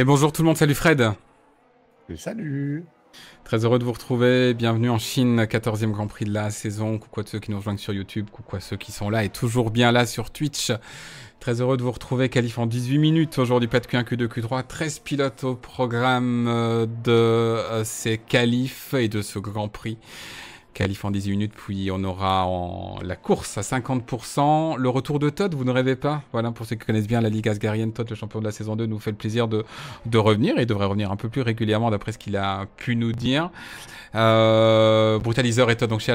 Et bonjour tout le monde, salut Fred Salut Très heureux de vous retrouver, bienvenue en Chine, 14e Grand Prix de la saison, coucou à ceux qui nous rejoignent sur YouTube, coucou à ceux qui sont là et toujours bien là sur Twitch. Très heureux de vous retrouver, Calif en 18 minutes, aujourd'hui pas de Q1, Q2, Q3, 13 pilotes au programme euh, de euh, ces qualifs et de ce Grand Prix. Calif en 18 minutes, puis on aura la course à 50%. Le retour de Todd, vous ne rêvez pas. Voilà, pour ceux qui connaissent bien la Ligue Asgarienne, Todd, le champion de la saison 2, nous fait le plaisir de, revenir et devrait revenir un peu plus régulièrement d'après ce qu'il a pu nous dire. Euh, Brutaliseur et Todd, donc chez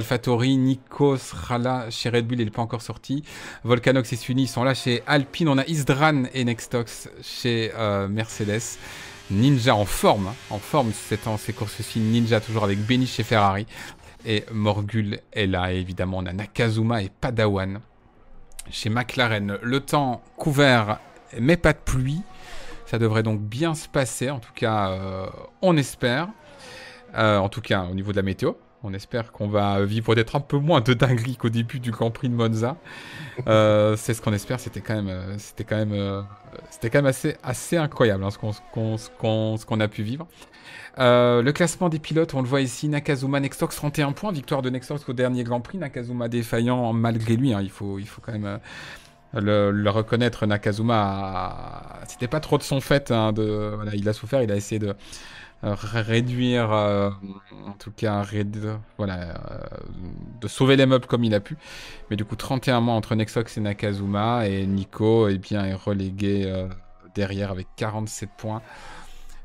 Nico sera là chez Red Bull, il n'est pas encore sorti. Volcanox et Sunny sont là chez Alpine. On a Isdran et Nextox chez euh, Mercedes. Ninja en forme, hein, en forme c'est en ces courses-ci. Ninja toujours avec Benny chez Ferrari. Et Morgul est là. Et évidemment, on a Nakazuma et Padawan chez McLaren. Le temps couvert, mais pas de pluie. Ça devrait donc bien se passer. En tout cas, euh, on espère. Euh, en tout cas, au niveau de la météo. On espère qu'on va vivre d'être un peu moins de dinguerie qu'au début du Grand Prix de Monza. Euh, c'est ce qu'on espère. C'était quand même, c'était quand même, c'était quand même assez, incroyable hein, ce qu'on a pu vivre. Euh, le classement des pilotes, on le voit ici, Nakazuma Nextox 31 points, victoire de Nextox au dernier Grand Prix, Nakazuma défaillant malgré lui, hein. il, faut, il faut quand même euh, le, reconnaître, Nakazuma, c'était pas trop de son fait, hein, il a souffert, il a essayé de euh, réduire, en tout cas, voilà, de sauver les meubles comme il a pu, mais du coup 31 mois entre Nextox et Nakazuma, et Nico eh bien, est relégué derrière avec 47 points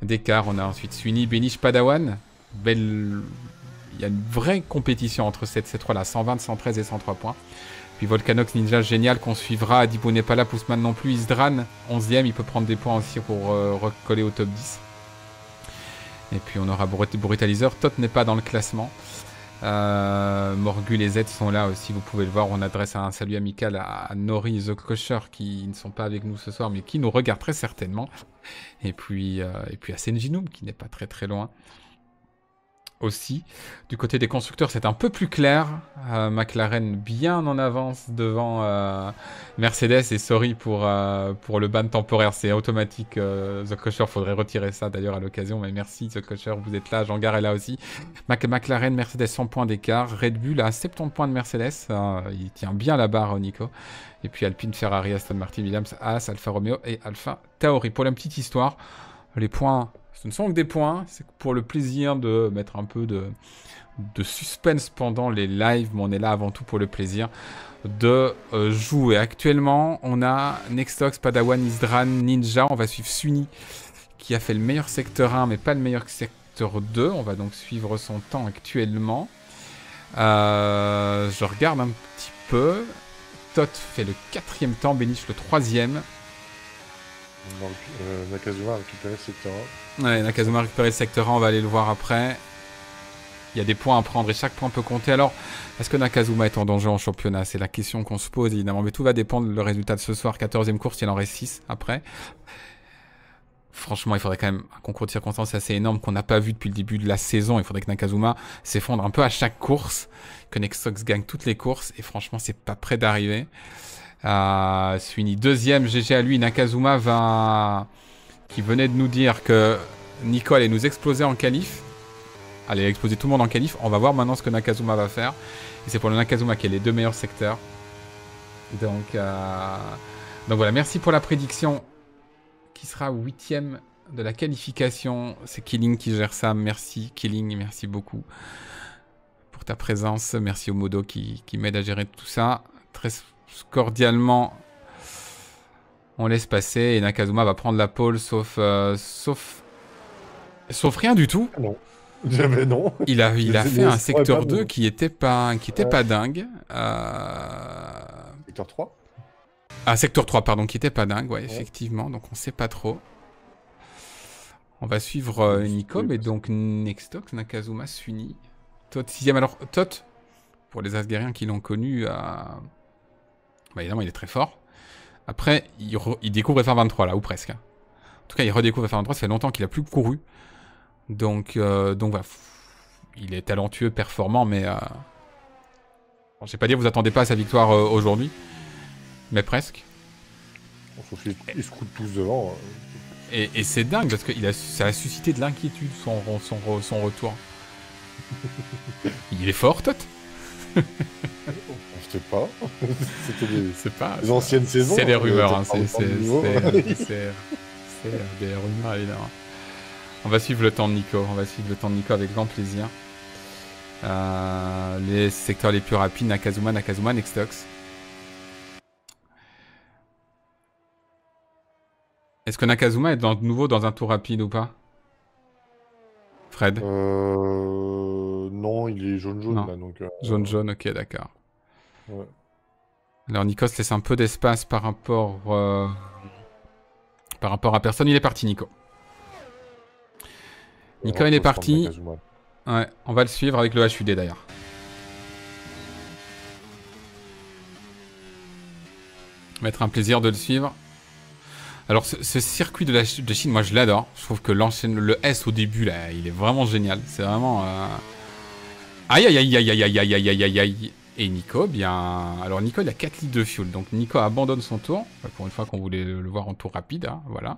d'écart. On a ensuite Sunny, Benish, Padawan. Belle... Il y a une vraie compétition entre ces, trois-là, 120, 113 et 103 points. Puis Volcanox Ninja, génial, qu'on suivra. Adibo n'est pas là, Poussman non plus. Isdran, 11 e il peut prendre des points aussi pour euh, recoller au top 10. Et puis on aura Brutalizer. Tot n'est pas dans le classement morgue euh, Morgul et Z sont là aussi, vous pouvez le voir. On adresse un salut amical à, Nori The Kosher qui ne sont pas avec nous ce soir, mais qui nous regardent très certainement. Et puis, euh, et puis à Senjinoum qui n'est pas très très loin aussi. Du côté des constructeurs, c'est un peu plus clair. Euh, McLaren bien en avance devant euh, Mercedes. Et sorry pour, euh, pour le ban temporaire, c'est automatique. The Coacher, faudrait retirer ça d'ailleurs à l'occasion. Mais merci The Coacher, vous êtes là. Jean-Gar est là aussi. McLaren, Mercedes 100 points d'écart. Red Bull à 70 points de Mercedes. il tient bien la barre, Nico. Et puis Alpine, Ferrari, Aston Martin, Williams, Haas, Alfa Romeo et Alfa Tauri. Pour la petite histoire, les points ce ne sont que des points, c'est pour le plaisir de mettre un peu de, suspense pendant les lives, mais on est là avant tout pour le plaisir de euh, jouer. Actuellement, on a Nextox, Padawan, Isdran, Ninja, on va suivre Suni, qui a fait le meilleur secteur 1, mais pas le meilleur secteur 2. On va donc suivre son temps actuellement. Euh, je regarde un petit peu. Tot fait le quatrième temps, Benish le troisième. Euh, Nakazuma a récupéré le secteur 1. Nakazuma a récupéré le secteur 1, on va aller le voir après. Il y a des points à prendre et chaque point peut compter. Alors, est-ce que Nakazuma est en danger en championnat C'est la question qu'on se pose évidemment, mais tout va dépendre du résultat de ce soir. 14e course, il en reste 6 après. Franchement, il faudrait quand même un concours de circonstances assez énorme qu'on n'a pas vu depuis le début de la saison. Il faudrait que Nakazuma s'effondre un peu à chaque course, que Nexox gagne toutes les courses, et franchement, c'est pas près d'arriver. Ah, Suini Deuxième, GG à lui. Nakazuma va... Qui venait de nous dire que Nicole allait nous exploser en qualif. Allez exploser tout le monde en qualif. On va voir maintenant ce que Nakazuma va faire. Et c'est pour le Nakazuma qui est les deux meilleurs secteurs. Donc, euh, Donc voilà, merci pour la prédiction. Qui sera huitième de la qualification C'est Killing qui gère ça. Merci Killing, merci beaucoup pour ta présence. Merci au Modo qui, qui m'aide à gérer tout ça. Très Cordialement, on laisse passer et Nakazuma va prendre la pole, sauf. Euh, sauf. Sauf rien du tout. Non. Jamais non. Il a, il a fait un secteur 2 qui était pas, qui était euh. pas dingue. Euh. Secteur 3 Un ah, secteur 3, pardon, qui était pas dingue, ouais, effectivement. Donc on sait pas trop. On va suivre euh, et donc Nextox, Nakazuma, Suni. Tot 6 Alors, Tot, pour les Asgériens qui l'ont connu, À bah évidemment, il est très fort. Après, il, découvre f 23 là, ou presque. En tout cas, il redécouvre f 23 ça fait longtemps qu'il a plus couru. Donc, euh, donc Il est talentueux, performant, mais... Euh... Bon, je pas dire, vous attendez pas à sa victoire euh, aujourd'hui. Mais presque. il se coupe tous devant. Hein. Et, c'est dingue, parce que ça a suscité de l'inquiétude, son, son retour. il est fort, Tot Je sais pas. C'était des... Pas, anciennes saisons. C'est des hein, rumeurs. Hein, c'est des rumeurs, évidemment. On va suivre le temps de Nico. On va suivre le temps de Nico avec grand plaisir. Euh, les secteurs les plus rapides, Nakazuma, Nakazuma, Nextox. Est-ce que Nakazuma est de nouveau dans un tour rapide ou pas euh, non, il est jaune-jaune. Là, donc, Jaune-jaune, euh, ok, d'accord. Alors Nico se laisse un peu d'espace par rapport euh, par rapport à personne. Il est parti, Nico. Nico, il est parti. on va le suivre avec le HUD d'ailleurs. Mettre un plaisir de le suivre. Alors ce, circuit de la Chine, moi je l'adore. Je trouve que le S au début là, il est vraiment génial. C'est vraiment. Euh, aïe aïe aïe aïe aïe aïe aïe aïe aïe aïe. Et Nico, eh bien. Alors Nico, il a 4 litres de fuel. Donc Nico abandonne son tour. Bah, pour une fois qu'on voulait le voir en tour rapide, hein, voilà.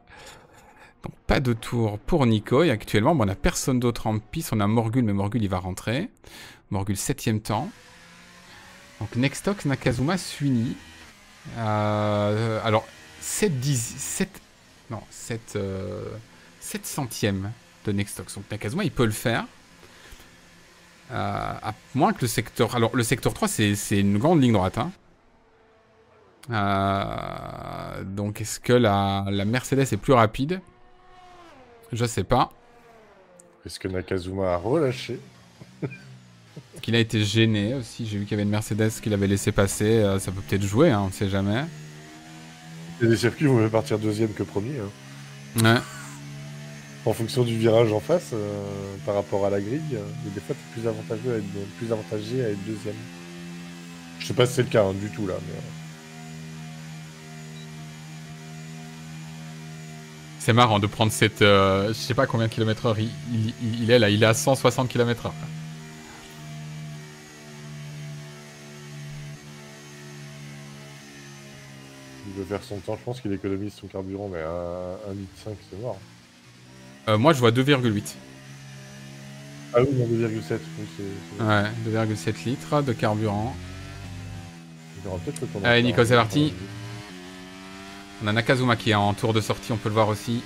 Donc pas de tour pour Nico. Et actuellement, on a personne d'autre en piste. On a Morgul, mais Morgul il va rentrer. Morgul septième temps. Donc Nextox, Nakazuma, s'unit Euh, alors 7, 10, 7, non, 7, 7 euh, centièmes de Nextox. Donc Nakazuma, il peut le faire. Euh, à moins que le secteur... Alors, le secteur 3, c'est une grande ligne droite. Hein. Euh, donc, est-ce que la, Mercedes est plus rapide Je sais pas. Est-ce que Nakazuma a relâché Qu'il a été gêné aussi. J'ai vu qu'il y avait une Mercedes qu'il avait laissé passer. ça peut peut-être jouer, hein, on ne sait jamais. Il des circuits où on partir deuxième que premier. Hein. Ouais. En fonction du virage en face, euh, par rapport à la grille, euh, des fois es plus avantageux à être, plus à être deuxième. Je sais pas si c'est le cas hein, du tout là, mais. Euh. C'est marrant de prendre cette. je sais pas combien de kilomètres heure il, est là, il est à 160 km heure vers son temps. Je pense qu'il économise son carburant, mais à 1,5 c'est mort. Euh, moi je vois 2,8. Ah oui, 2,7. Ouais, 2,7 litres de carburant. Il aura peut-être le Allez, Nico parti On a Nakazuma qui est en tour de sortie, on peut le voir aussi.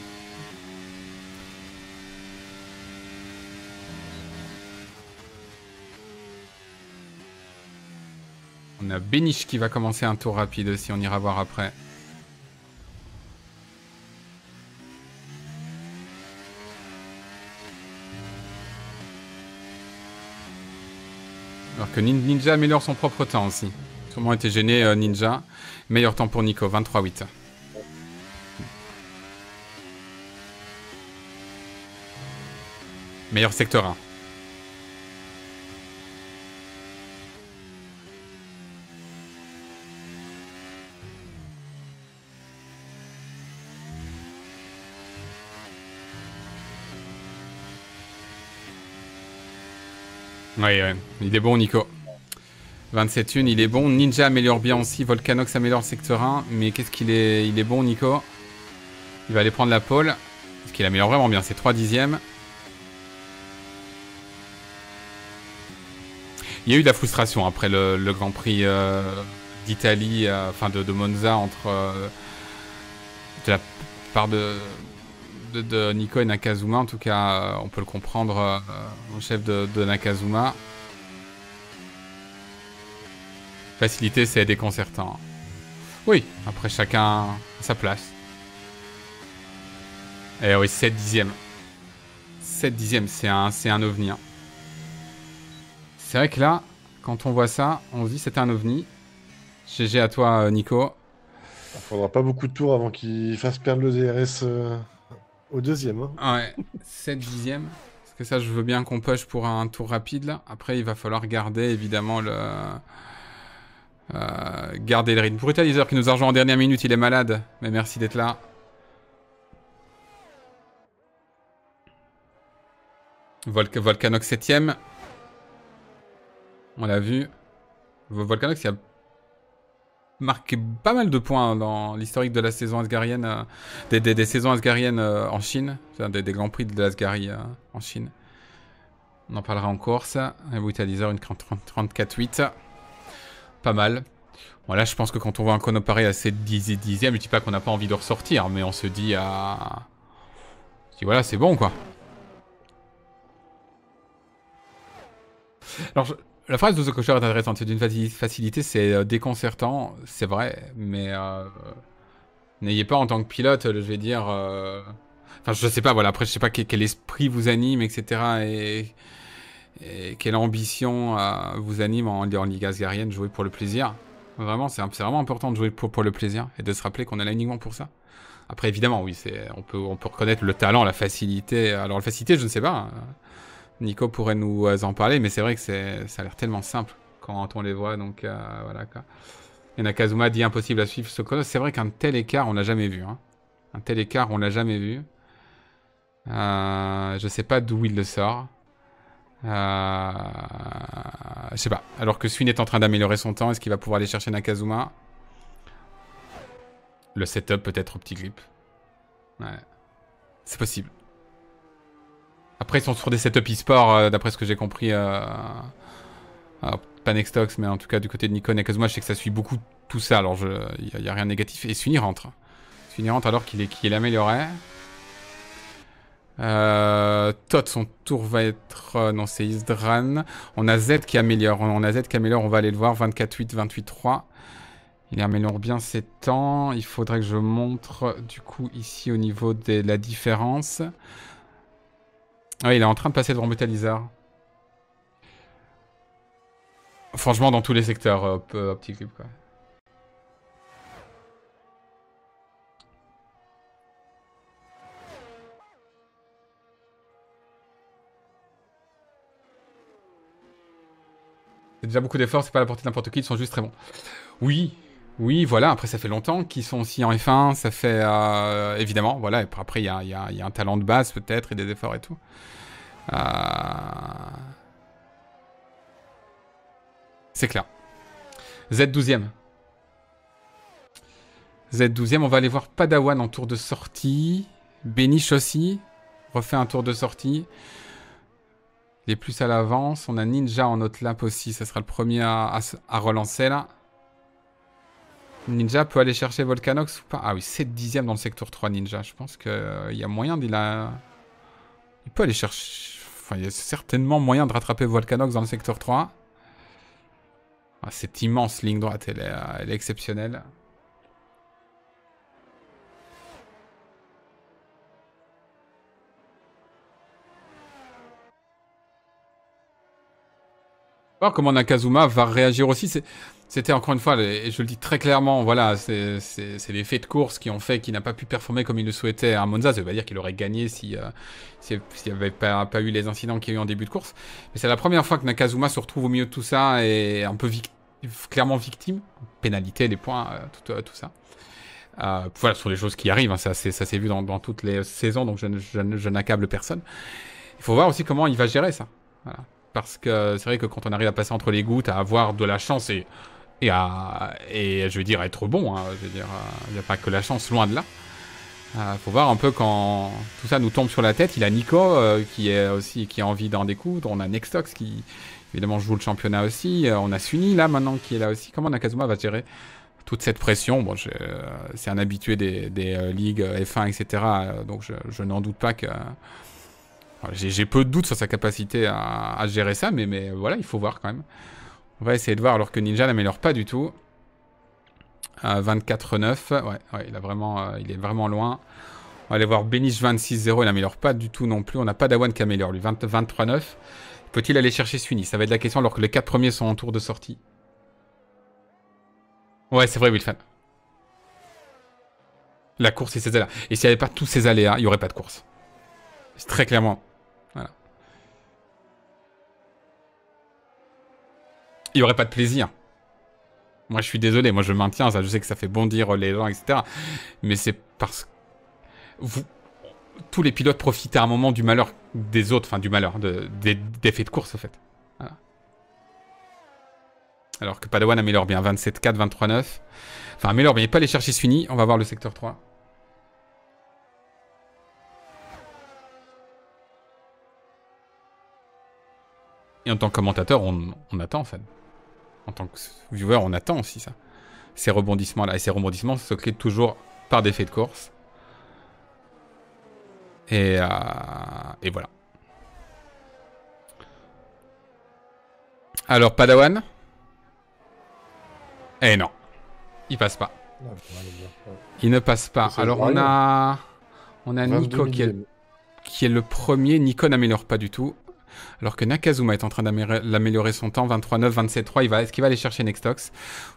On a Benish qui va commencer un tour rapide aussi, on ira voir après. que Ninja améliore son propre temps aussi. Sûrement était gêné euh, Ninja Meilleur temps pour Nico, 23-8. Meilleur secteur 1. Ouais, Il est bon, Nico. 27 1, il est bon. Ninja améliore bien aussi. Volcanox améliore secteur 1. Mais qu'est-ce qu'il est... Il est bon, Nico. Il va aller prendre la pole. Parce qu'il améliore vraiment bien. C'est 3 dixièmes. Il y a eu de la frustration après le, Grand Prix euh, d'Italie, euh, enfin de, Monza, entre euh, la part de, de, Nico et Nakazuma, en tout cas, euh, on peut le comprendre, euh, au chef de, Nakazuma. Facilité, c'est déconcertant. Oui, après chacun a sa place. Et eh oui, 7 dixièmes. 7 dixièmes, c'est un, un ovni. Hein. C'est vrai que là, quand on voit ça, on se dit c'est un ovni. GG à toi, euh, Nico. Il faudra pas beaucoup de tours avant qu'il fasse perdre le DRS. Au deuxième. Hein. Ouais, 7 dixièmes. Parce que ça, je veux bien qu'on push pour un tour rapide là. Après, il va falloir garder évidemment le. Euh, garder le rythme. Brutaliser qui nous a en dernière minute, il est malade. Mais merci d'être là. Volcanox 7ème. On l'a vu. Volcanox, il y a marqué pas mal de points dans l'historique de la saison asgarienne, euh, des, des, saisons asgariennes euh, en Chine, des, des, grands prix de l'Asgarie euh, en Chine. On en parlera en course. Un heures une 34-8. Pas mal. Bon, là, je pense que quand on voit un pareil à 7 10 10e je dis pas qu'on n'a pas envie de ressortir, mais on se dit à. Ah, si voilà, c'est bon quoi. Alors, je, la phrase de The Coacher est intéressante. C'est d'une facilité, c'est euh, déconcertant, c'est vrai, mais euh, n'ayez pas en tant que pilote, je vais dire. Euh, enfin, je sais pas, voilà, après, je sais pas quel, esprit vous anime, etc. Et, quelle ambition vous anime en, en Ligue asgarienne, jouer pour le plaisir. Vraiment, c'est vraiment important de jouer pour, le plaisir et de se rappeler qu'on est là uniquement pour ça. Après, évidemment, oui, on peut, on peut reconnaître le talent, la facilité. Alors, la facilité, je ne sais pas. Hein. Nico pourrait nous euh, en parler, mais c'est vrai que ça a l'air tellement simple quand on les voit, donc euh, voilà quoi. Et Nakazuma dit impossible à suivre ce C'est vrai qu'un tel écart, on l'a jamais vu. Hein. Un tel écart, on l'a jamais vu. Je euh, je sais pas d'où il le sort. Euh, je sais pas. Alors que Swin est en train d'améliorer son temps, est-ce qu'il va pouvoir aller chercher Nakazuma Le setup peut-être au petit clip. Ouais. C'est possible. Après, ils sont sur des setups e-sport, euh, d'après ce que j'ai compris. Euh, pas Nextox, mais en tout cas du côté de Nikon et moi je sais que ça suit beaucoup tout ça. Alors, il je... n'y a, rien de négatif. Et Sunny rentre. Suni rentre alors qu'il est, qui est amélioré. Euh, Tot, son tour va être... non, c'est Isdran. On a Z qui améliore. On a Z qui améliore, on va aller le voir. 24-8, 28-3. Il améliore bien ses temps. Il faudrait que je montre, du coup, ici, au niveau de la différence. Ah il est en train de passer devant Brutalizar. Franchement, dans tous les secteurs, euh, petit euh, OptiCube, quoi. C'est déjà beaucoup d'efforts, c'est pas la portée de n'importe qui, ils sont juste très bons. Oui, oui, voilà, après ça fait longtemps qu'ils sont aussi en F1, ça fait euh, évidemment, voilà, et après il y a, un talent de base peut-être et des efforts et tout. Euh, c'est clair. Z 12e. Z 12e, on va aller voir Padawan en tour de sortie. Béniche aussi, refait un tour de sortie. Il est plus à l'avance. On a Ninja en autre lap aussi, ça sera le premier à relancer là. Ninja peut aller chercher Volcanox ou pas Ah oui, 7 dixième dans le secteur 3 Ninja. Je pense qu'il euh, y a moyen d'il a... Il peut aller chercher... Enfin, il y a certainement moyen de rattraper Volcanox dans le secteur 3. Ah, cette immense ligne droite, elle est euh, exceptionnelle. comment Nakazuma va réagir aussi. C'était encore une fois, et je le dis très clairement, voilà, c'est les faits de course qui ont fait qu'il n'a pas pu performer comme il le souhaitait à Monza. Ça veut pas dire qu'il aurait gagné s'il euh, si, s'il n'y avait pas, eu les incidents qu'il y a eu en début de course. Mais c'est la première fois que Nakazuma se retrouve au milieu de tout ça et un peu clairement victime. Pénalité, des points, euh, euh, tout, ça. voilà, ce sont les choses qui arrivent. Hein. ça s'est vu dans, toutes les saisons, donc je, je n'accable personne. Il faut voir aussi comment il va gérer ça parce que c'est vrai que quand on arrive à passer entre les gouttes, à avoir de la chance et, à, et je veux dire, être bon, hein, je veux dire, euh, il n'y a pas que la chance, loin de là. Il euh, faut voir un peu quand tout ça nous tombe sur la tête. Il a Nico euh, qui est aussi qui a envie d'en découdre. On a Nextox qui évidemment joue le championnat aussi. on a Suni là maintenant qui est là aussi. Comment Nakazuma va gérer toute cette pression Bon, c'est un habitué des, ligues F1 etc. Donc je n'en doute pas que j'ai peu de doutes sur sa capacité à, gérer ça, mais, voilà, il faut voir quand même. On va essayer de voir, alors que Ninja n'améliore pas du tout. 24-9, euh, ouais, il, a vraiment, euh, est vraiment loin. On va aller voir Benish 26-0, il n'améliore pas du tout non plus. On n'a pas d'Awan qui améliore, lui, 23-9. Peut-il aller chercher Sunny Ça va être la question alors que les 4 premiers sont en tour de sortie. Ouais, c'est vrai, Wilfan. La course et ses aléas. Et s'il n'y avait pas tous ces aléas, il n'y aurait pas de course. C'est très clairement. il n'y aurait pas de plaisir. Moi, je suis désolé, moi je maintiens ça, je sais que ça fait bondir euh, les gens, etc. Mais c'est parce que tous les pilotes profitent à un moment du malheur des autres, enfin du malheur, des... effets de course, en fait. Alors que Padawan améliore bien 27-4, 23-9. Enfin, améliore bien, il pas les chercher finis, on va voir le secteur 3. Et en tant que commentateur, on attend en fait en tant que viewer, on attend aussi ça. Ces rebondissements-là. Et ces rebondissements se créent toujours par des faits de course. Et, euh, voilà. Alors, Padawan Eh non. Il passe pas. Ah, il ne passe pas. Alors, on hein. a... On a Nico qui qui est le premier. Nico n'améliore pas du tout alors que Nakazuma est en train d'améliorer son temps, 23-9, 27-3, est-ce qu'il va aller chercher Nextox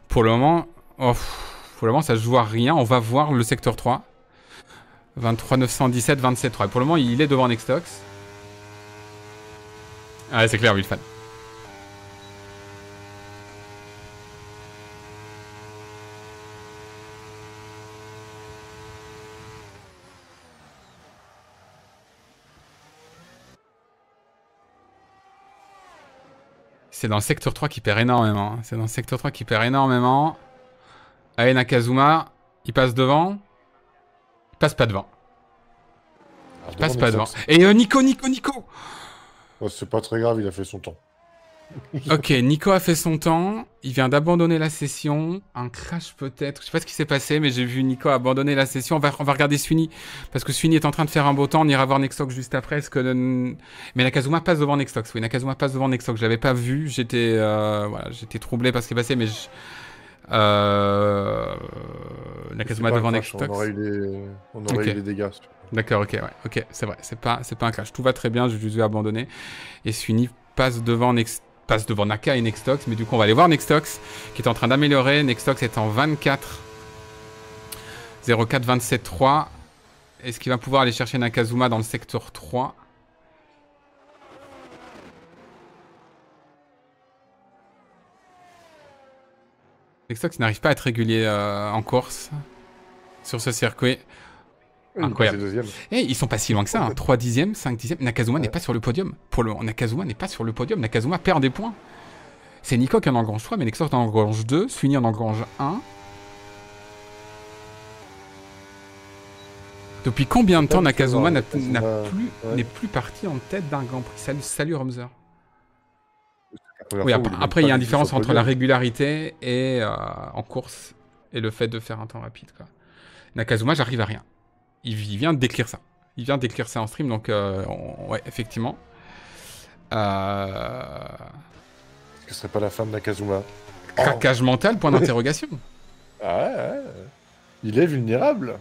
Pour le moment, oh, pour le moment ça ne joue rien, on va voir le secteur 3. 23 117, 27-3, pour le moment il est devant Nextox. Ah c'est clair, Wilfan. C'est dans le secteur 3 qui perd énormément. C'est dans le secteur 3 qui perd énormément. Allez, Nakazuma, il passe devant. Il passe pas devant. Ah, il passe pas devant. Et euh, Nico, Nico, Nico C'est pas très grave, il a fait son temps. ok, Nico a fait son temps. Il vient d'abandonner la session. Un crash peut-être. Je sais pas ce qui s'est passé, mais j'ai vu Nico abandonner la session. On va, on va regarder Sweeney. Parce que Sweeney est en train de faire un beau temps. On ira voir Nextox juste après. que Mais Nakazuma passe devant Nextox. Oui, Nakazuma passe devant Nextox. Je l'avais pas vu. J'étais euh, voilà, j'étais troublé par ce qui est passé, mais je... euh... Nakazuma devant Nextox. On aurait eu des dégâts. D'accord, ok, ok, c'est vrai, c'est pas, c'est pas un crash. Tout va très bien, je vais ai abandonné. Et Sweeney passe devant Nextox passe devant Naka et Nextox. Mais du coup, on va aller voir Nextox qui est en train d'améliorer. Nextox est en 24. 04 27 3. Est-ce qu'il va pouvoir aller chercher Nakazuma dans le secteur 3 Nextox n'arrive pas à être régulier euh, en course sur ce circuit. Incroyable. Et eh, ils sont pas si loin que ça. 3 hein. dixièmes, 5 dixièmes. Nakazuma n'est pas sur le podium. Pour le... Nakazuma n'est pas sur le podium. Nakazuma perd des points. C'est Nico qui en engrange 3, mais Nexor en engrange 2. Sunny en engrange 1. Depuis combien de temps Nakazuma n'est plus, plus parti en tête d'un Grand Prix Salut, salut après, il y a une différence entre la régularité et euh, en course et le fait de faire un temps rapide. Nakazuma, j'arrive à rien il, vient d'écrire ça. Il vient d'écrire ça en stream, donc euh, ouais, effectivement. Est-ce euh, que ce serait pas la femme de Craquage Cacage mental, point oh. d'interrogation. ah ouais, ouais, Il est vulnérable.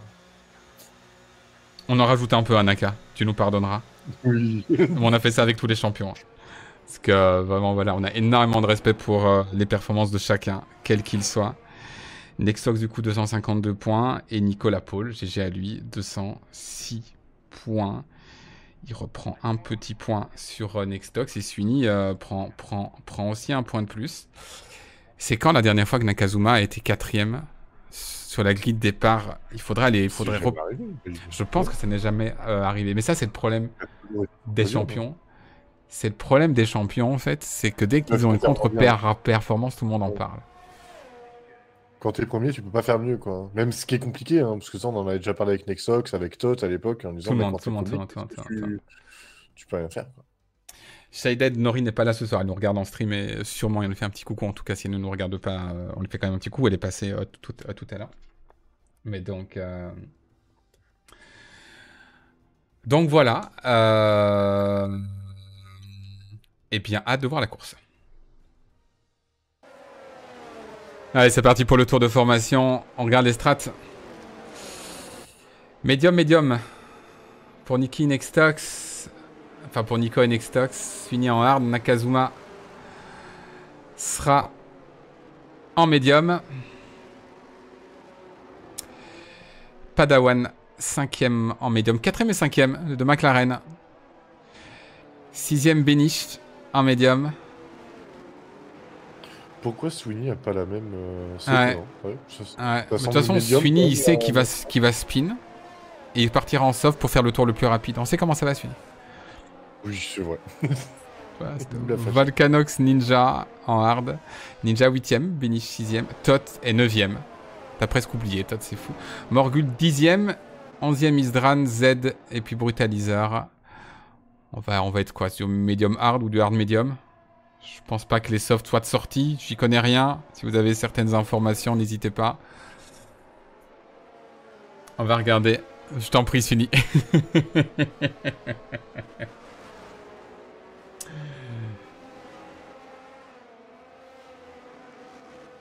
On en rajoute un peu, à Anaka. Tu nous pardonneras. Oui. on a fait ça avec tous les champions. Hein. Parce que vraiment, voilà, on a énormément de respect pour euh, les performances de chacun, quels qu'ils soient. Nextox du coup, 252 points. Et Nicolas Paul, GG à lui, 206 points. Il reprend un petit point sur euh, Nextox et Suni euh, prend, prend, prend aussi un point de plus. C'est quand la dernière fois que Nakazuma a été quatrième sur la grille de départ Il faudrait aller, il faudrait. Je pense que ça n'est jamais euh, arrivé. Mais ça, c'est le problème des champions. C'est le problème des champions, en fait. C'est que dès qu'ils ont une contre-performance, tout le monde en parle quand t'es premier, tu peux pas faire mieux, quoi. Même ce qui est compliqué, hein, parce que ça, on en avait déjà parlé avec Nexox, avec Tot à l'époque, en disant monde, monde, tu, monde. peux rien faire. Quoi. Nori n'est pas là ce soir, elle nous regarde en stream et sûrement elle nous fait un petit coucou, en tout cas si elle ne nous regarde pas, euh, on lui fait quand même un petit coucou, elle est passée euh, tout, euh, tout, à l'heure. Mais donc... Donc voilà. Et bien, hâte de voir la course. Allez, c'est parti pour le tour de formation. On regarde les strats. Medium, medium. Pour Niki Nextax. Enfin, pour Nico et NexTox, Fini en hard. Nakazuma sera en Medium. Padawan, cinquième en Medium. Quatrième et cinquième de McLaren. Sixième Benish en Medium pourquoi Sweeney a pas la même. Euh, ouais. Hein de toute façon, Sweeney, il sait qu'il va, va spin. Et il partira en soft pour faire le tour le plus rapide. On sait comment ça va, Sweeney. Oui, c'est vrai. Valkanox Ninja en hard. Ninja 8ème, Benish 6ème, Tot est 9ème. T'as presque oublié, Tot, c'est fou. Morgul 10ème, 11ème Isdran, Z et puis Brutalizer. On va, on va être quoi Sur medium hard ou du hard medium je pense pas que les softs soient de sortie. J'y connais rien. Si vous avez certaines informations, n'hésitez pas. On va regarder. Je t'en prie, fini.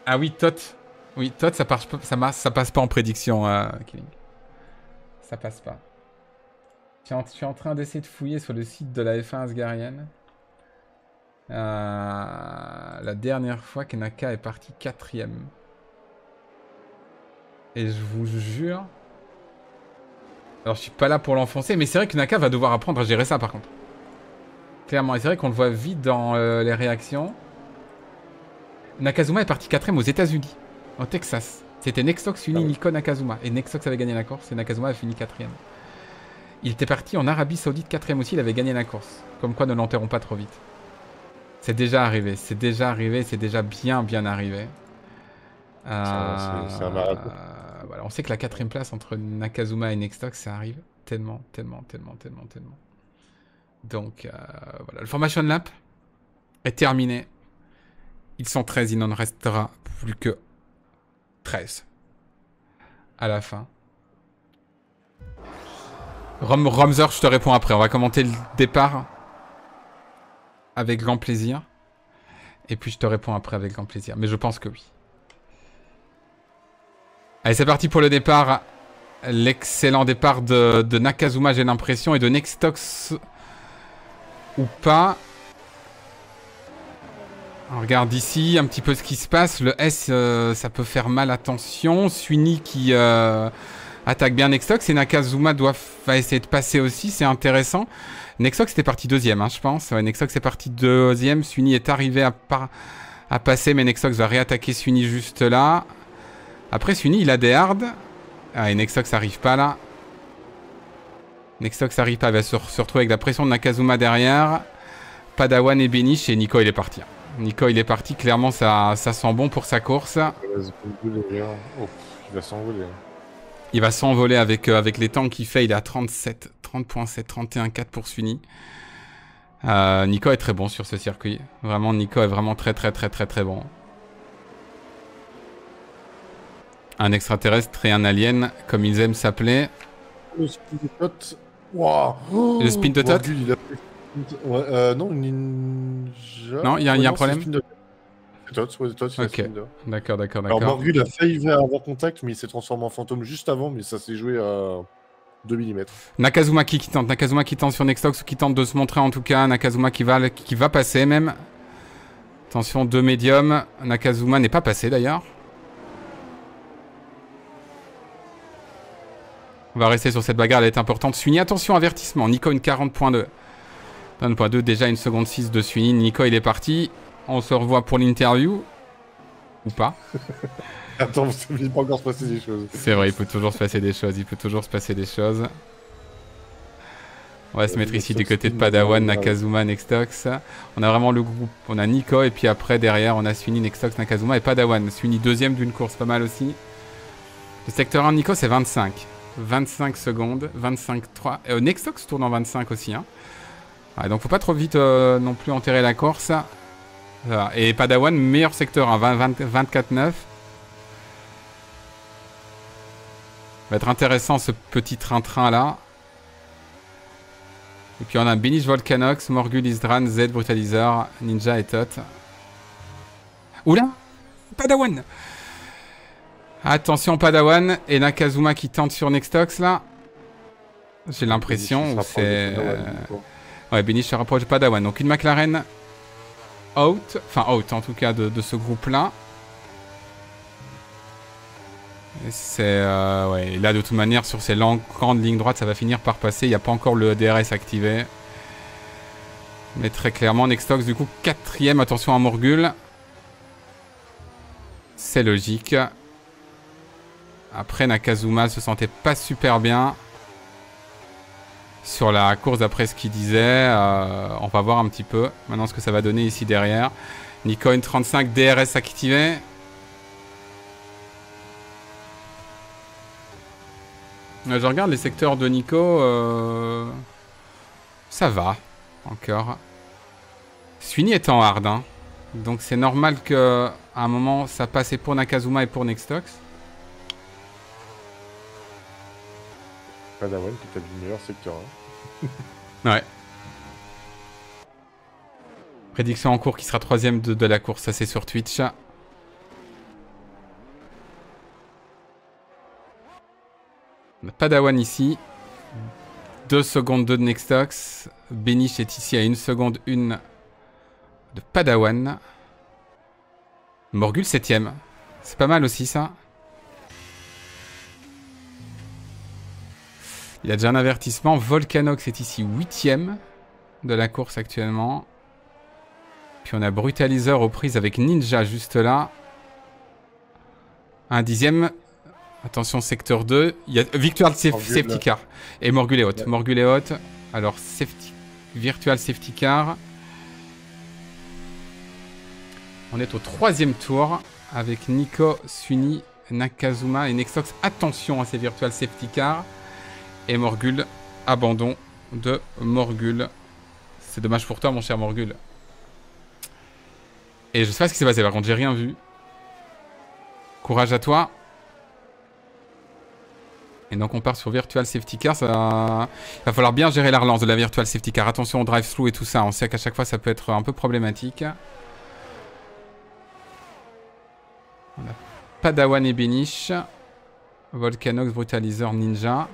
ah oui, Tot. Oui, Tot, ça, passe pas, passe pas en prédiction, euh, Killing. Ça passe pas. Je suis en, en train d'essayer de fouiller sur le site de la F1 Asgarienne. Euh, la dernière fois que Naka est parti quatrième. Et je vous jure... Alors je suis pas là pour l'enfoncer, mais c'est vrai que Naka va devoir apprendre à gérer ça par contre. Clairement, et c'est vrai qu'on le voit vite dans euh, les réactions. Nakazuma est parti quatrième aux États-Unis, en Texas. C'était Nexox uni ah Nakazuma. Et Nexox avait gagné la course et Nakazuma a fini quatrième. Il était parti en Arabie Saoudite quatrième aussi, il avait gagné la course. Comme quoi ne l'enterrons pas trop vite. C'est déjà arrivé, c'est déjà arrivé, c'est déjà bien bien arrivé. Euh, euh, on sait que la quatrième place entre Nakazuma et Nextox, ça arrive tellement, tellement, tellement, tellement, tellement. Donc euh, voilà, le Formation Lap est terminé. Ils sont 13, il n'en restera plus que 13 à la fin. Rom Romzer, je te réponds après. On va commenter le départ avec grand plaisir. Et puis je te réponds après avec grand plaisir. Mais je pense que oui. Allez, c'est parti pour le départ. L'excellent départ de, Nakazuma, j'ai l'impression, et de Nextox ou pas. On regarde ici un petit peu ce qui se passe. Le S, euh, ça peut faire mal, attention. Suini qui euh, attaque bien Nextox et Nakazuma doit, va essayer de passer aussi, c'est intéressant. Nexox était parti deuxième, hein, je pense. Nexox est parti deuxième. Suni est arrivé à, passer, mais Nexox va réattaquer Suni juste là. Après, Suni, il a des hards. Ah, et Nexox n'arrive pas là. Nexox n'arrive pas, il va se, retrouver avec la pression de Nakazuma derrière. Padawan et Benish et Nico, il est parti. Nico, il est parti. Clairement, ça, sent bon pour sa course. Il va oh, s'envoler. Il va s'envoler avec, euh, avec les temps qu'il fait. Il est à 37, 30.731.4 pour Sunny. Euh, Nico est très bon sur ce circuit. Vraiment, Nico est vraiment très très très très très bon. Un extraterrestre et un alien, comme ils aiment s'appeler. Le spin de tot. Non, il y a, un problème. d'accord, d'accord, d'accord. Alors a failli avoir contact, mais il s'est transformé en fantôme juste avant, mais ça s'est joué à... 2 mm. Nakazuma qui, tente, Nakazuma qui tente sur Nextox, qui tente de se montrer en tout cas, Nakazuma qui va, qui va passer même. Attention, deux médiums, Nakazuma n'est pas passé d'ailleurs. On va rester sur cette bagarre, elle est importante. Suini, attention, avertissement, Nico une 40.2. déjà une seconde 6 de Suini, Nico il est parti. On se revoit pour l'interview. Ou pas Attends, il peut encore se passer des choses. C'est vrai, il peut toujours se passer des choses. Il peut toujours se passer des choses. On va se euh, mettre ici du côté de Padawan, euh, Nakazuma, Nextox. On a vraiment le groupe. On a Nico et puis après derrière on a Suni, Nextox, Nakazuma et Padawan. Suni deuxième d'une course, pas mal aussi. Le secteur 1 Nico c'est 25. 25 secondes, 25, 3. Euh, Nextox tourne en 25 aussi. Hein. donc faut pas trop vite non plus enterrer la course. Et Padawan, meilleur secteur, 24.9 hein, 24-9. va être intéressant ce petit train-train là. Et puis on a Benish Volcanox, Morgul Isdran, Z Brutalizer, Ninja et Tot. Oula Padawan Attention Padawan et Nakazuma qui tente sur Nextox là. J'ai l'impression c'est... Euh, ouais, Benish se rapproche de Padawan. Donc une McLaren out, enfin out en tout cas de ce groupe là. C'est euh, là de toute manière sur ces grandes lignes droites ça va finir par passer. Il n'y a pas encore le DRS activé. Mais très clairement Nextox du coup quatrième attention à Morgul. C'est logique. Après Nakazuma se sentait pas super bien. Sur la course d'après ce qu'il disait, euh, on va voir un petit peu maintenant ce que ça va donner ici derrière. Nikon 35 DRS activé. Je regarde les secteurs de Nico. Euh, ça va. Encore. Sweeney est en hard. Hein. Donc c'est normal que à un moment ça passait pour Nakazuma et pour Nextox. Padawan qui peut-être du meilleur secteur. Hein. ouais. Prédiction en cours qui sera troisième de, de la course, ça c'est sur Twitch. Padawan ici. 2 secondes 2 de Nextox. Bénich est ici à 1 seconde 1 de Padawan. Morgul 7ème. C'est pas mal aussi ça. Il y a déjà un avertissement. Volcanox est ici 8ème de la course actuellement. Puis on a Brutalizer aux prises avec Ninja juste là. Un dixième Attention, secteur 2. Il y a Victoire Safety Car. Et Morgul est Haute. Morgul est Haute. Alors, safety... Virtual Safety Car. On est au troisième tour avec Nico, Suni, Nakazuma et Nexox. Attention à ces Virtual Safety Car. Et Morgul, abandon de Morgul. C'est dommage pour toi, mon cher Morgul. Et je sais pas ce qui s'est passé, par contre, j'ai rien vu. Courage à toi. Et donc on part sur Virtual Safety Car, ça... va falloir bien gérer la relance de la Virtual Safety Car. Attention au drive-through et tout ça, on sait qu'à chaque fois ça peut être un peu problématique. On a Padawan et Benish, Volcanox, Brutalizer, Ninja.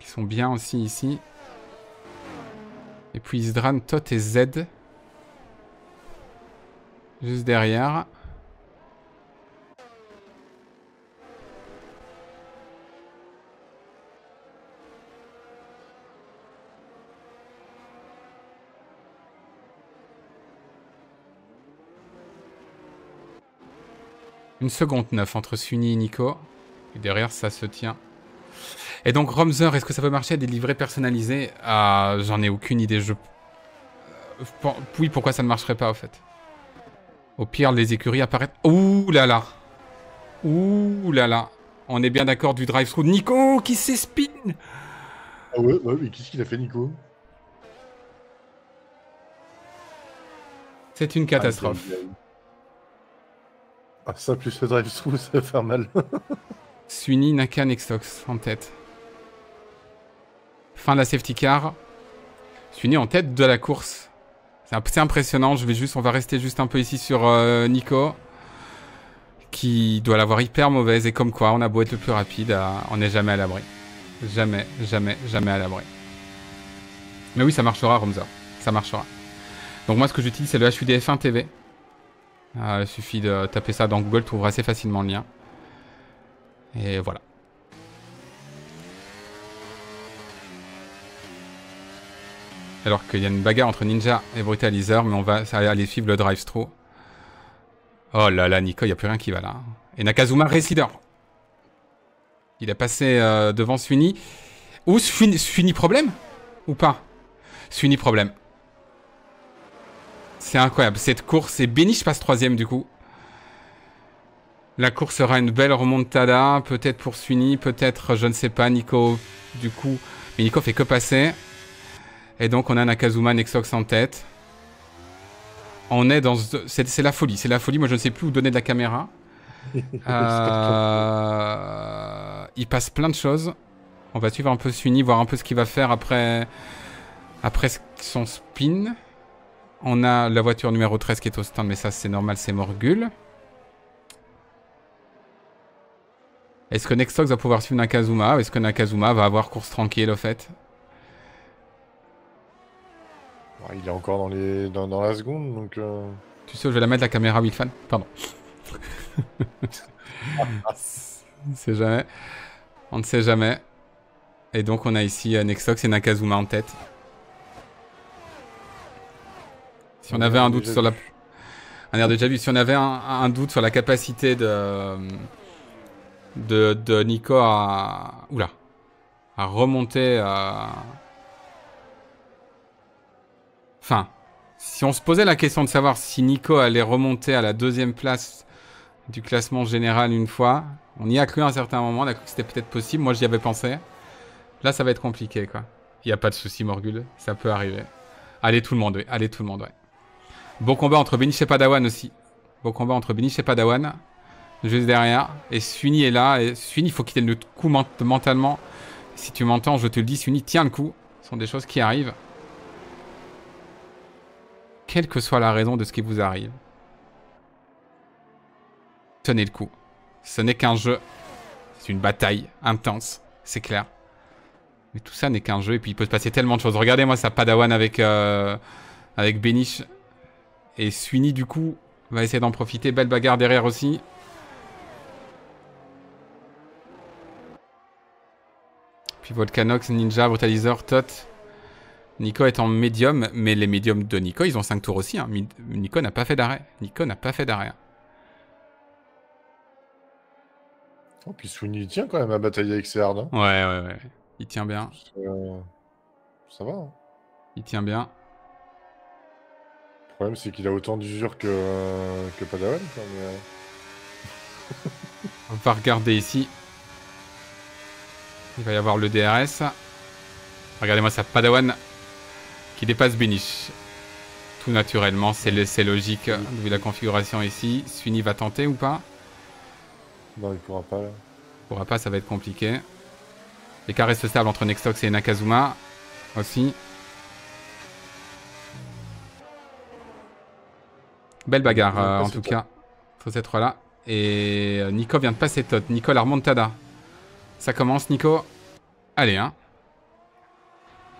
Qui sont bien aussi ici. Et puis Isdran, Tot et Z. Juste derrière. Une seconde neuf entre Sunny et Nico. Et derrière, ça se tient. Et donc, Romzer, est-ce que ça peut marcher à des livrets personnalisés euh, J'en ai aucune idée. Je... Euh, oui, pourquoi ça ne marcherait pas, en fait Au pire, les écuries apparaissent... Ouh là là Ouh là là On est bien d'accord du drive-through. Nico qui s'espine Ah ouais, ouais mais qu'est-ce qu'il a fait, Nico C'est une ah, catastrophe. Ah, ça plus le drive sous, ça va faire mal. Sweeney, Naka, Nextox en tête. Fin de la safety car. Sweeney en tête de la course. C'est impressionnant. Je vais juste, on va rester juste un peu ici sur euh, Nico, qui doit l'avoir hyper mauvaise. Et comme quoi, on a beau être le plus rapide, euh, on n'est jamais à l'abri. Jamais, jamais, jamais à l'abri. Mais oui, ça marchera, Romza. Ça marchera. Donc moi, ce que j'utilise, c'est le HUDF1 TV. Ah, il suffit de taper ça dans Google, tu trouveras assez facilement le lien. Et voilà. Alors qu'il y a une bagarre entre Ninja et Brutalizer, mais on va aller suivre le drive-thru. Oh là là, Nico, il n'y a plus rien qui va là. Hein. Et Nakazuma, Resider Il est passé euh, devant Suni. Ou Suni problème Ou pas Suni problème. C'est incroyable, cette course est béni, je passe troisième du coup. La course sera une belle remontada, peut-être pour Sweeney, peut-être, je ne sais pas, Nico, du coup. Mais Nico fait que passer. Et donc on a Nakazuma, Nexox en tête. On est dans... C'est la folie, c'est la folie, moi je ne sais plus où donner de la caméra. Euh, il passe plein de choses. On va suivre un peu Sweeney, voir un peu ce qu'il va faire après, après son spin. On a la voiture numéro 13 qui est au stand, mais ça c'est normal, c'est Morgul. Est-ce que Nextox va pouvoir suivre Nakazuma est-ce que Nakazuma va avoir course tranquille au fait Il est encore dans, les... dans, dans la seconde, donc... Euh. Tu sais où je vais la mettre, la caméra Wilfan Pardon. on ne sait jamais. On ne sait jamais. Et donc on a ici euh, Nextox et Nakazuma en tête. Si on avait un doute sur la... Un Si on avait un, doute sur la capacité de... De, Nico à... À remonter à... Euh, enfin, si on se posait la question de savoir si Nico allait remonter à la deuxième place du classement général une fois, on y a cru à un certain moment, on a cru que c'était peut-être possible, moi j'y avais pensé. Là, ça va être compliqué, quoi. Il n'y a pas de souci, Morgul, ça peut arriver. Allez tout le monde, oui. allez tout le monde, ouais. Bon combat entre Benish et Padawan aussi. Bon combat entre Benish et Padawan. Juste derrière. Et Sunny est là. Et il faut quitter le coup mentalement. Si tu m'entends, je te le dis, Sunny, tiens le coup. Ce sont des choses qui arrivent. Quelle que soit la raison de ce qui vous arrive. Tenez le coup. Ce n'est qu'un jeu. C'est une bataille intense. C'est clair. Mais tout ça n'est qu'un jeu. Et puis il peut se passer tellement de choses. Regardez-moi ça, Padawan avec, euh, avec Benish. Et Sweeney, du coup, va essayer d'en profiter. Belle bagarre derrière aussi. Puis Volcanox, Ninja, Brutalizer, Tot. Nico est en médium, mais les médiums de Nico, ils ont 5 tours aussi. Hein. Nico n'a pas fait d'arrêt. Nico n'a pas fait d'arrêt. Hein. Oh, puis Sweeney, il tient quand même à batailler avec ses hein. Ouais, ouais, ouais. Il tient bien. Euh, ça va. Il tient bien problème, c'est qu'il a autant d'usure que, euh, que Padawan. mais... Euh. On va regarder ici. Il va y avoir le DRS. Regardez-moi ça, Padawan qui dépasse Benish. Tout naturellement, c'est logique vu la configuration ici. Sweeney va tenter ou pas Non, il pourra pas là. Il pourra pas, ça va être compliqué. L'écart reste stable entre Nextox et Nakazuma aussi. Belle bagarre, euh, en tout cas, sur ces trois-là. Et euh, Nico vient de passer Tot. Nico, la tada. Ça commence, Nico. Allez, hein.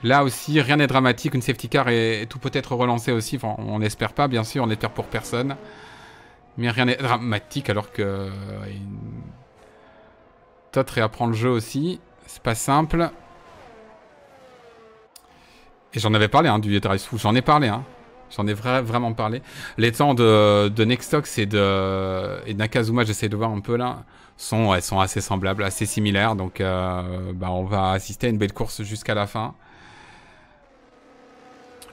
Là aussi, rien n'est dramatique. Une safety car et, tout peut être relancé aussi. Enfin, on n'espère pas, bien sûr. On n'espère pour personne. Mais rien n'est dramatique alors que... Euh, Tot réapprend le jeu aussi. C'est pas simple. Et j'en avais parlé hein, du Drive J'en ai parlé. Hein. J'en ai vraiment parlé. Les temps de, de Nextox et de, et Nakazuma, j'essaie de voir un peu là, sont, elles sont assez semblables, assez similaires. Donc euh, bah, on va assister à une belle course jusqu'à la fin.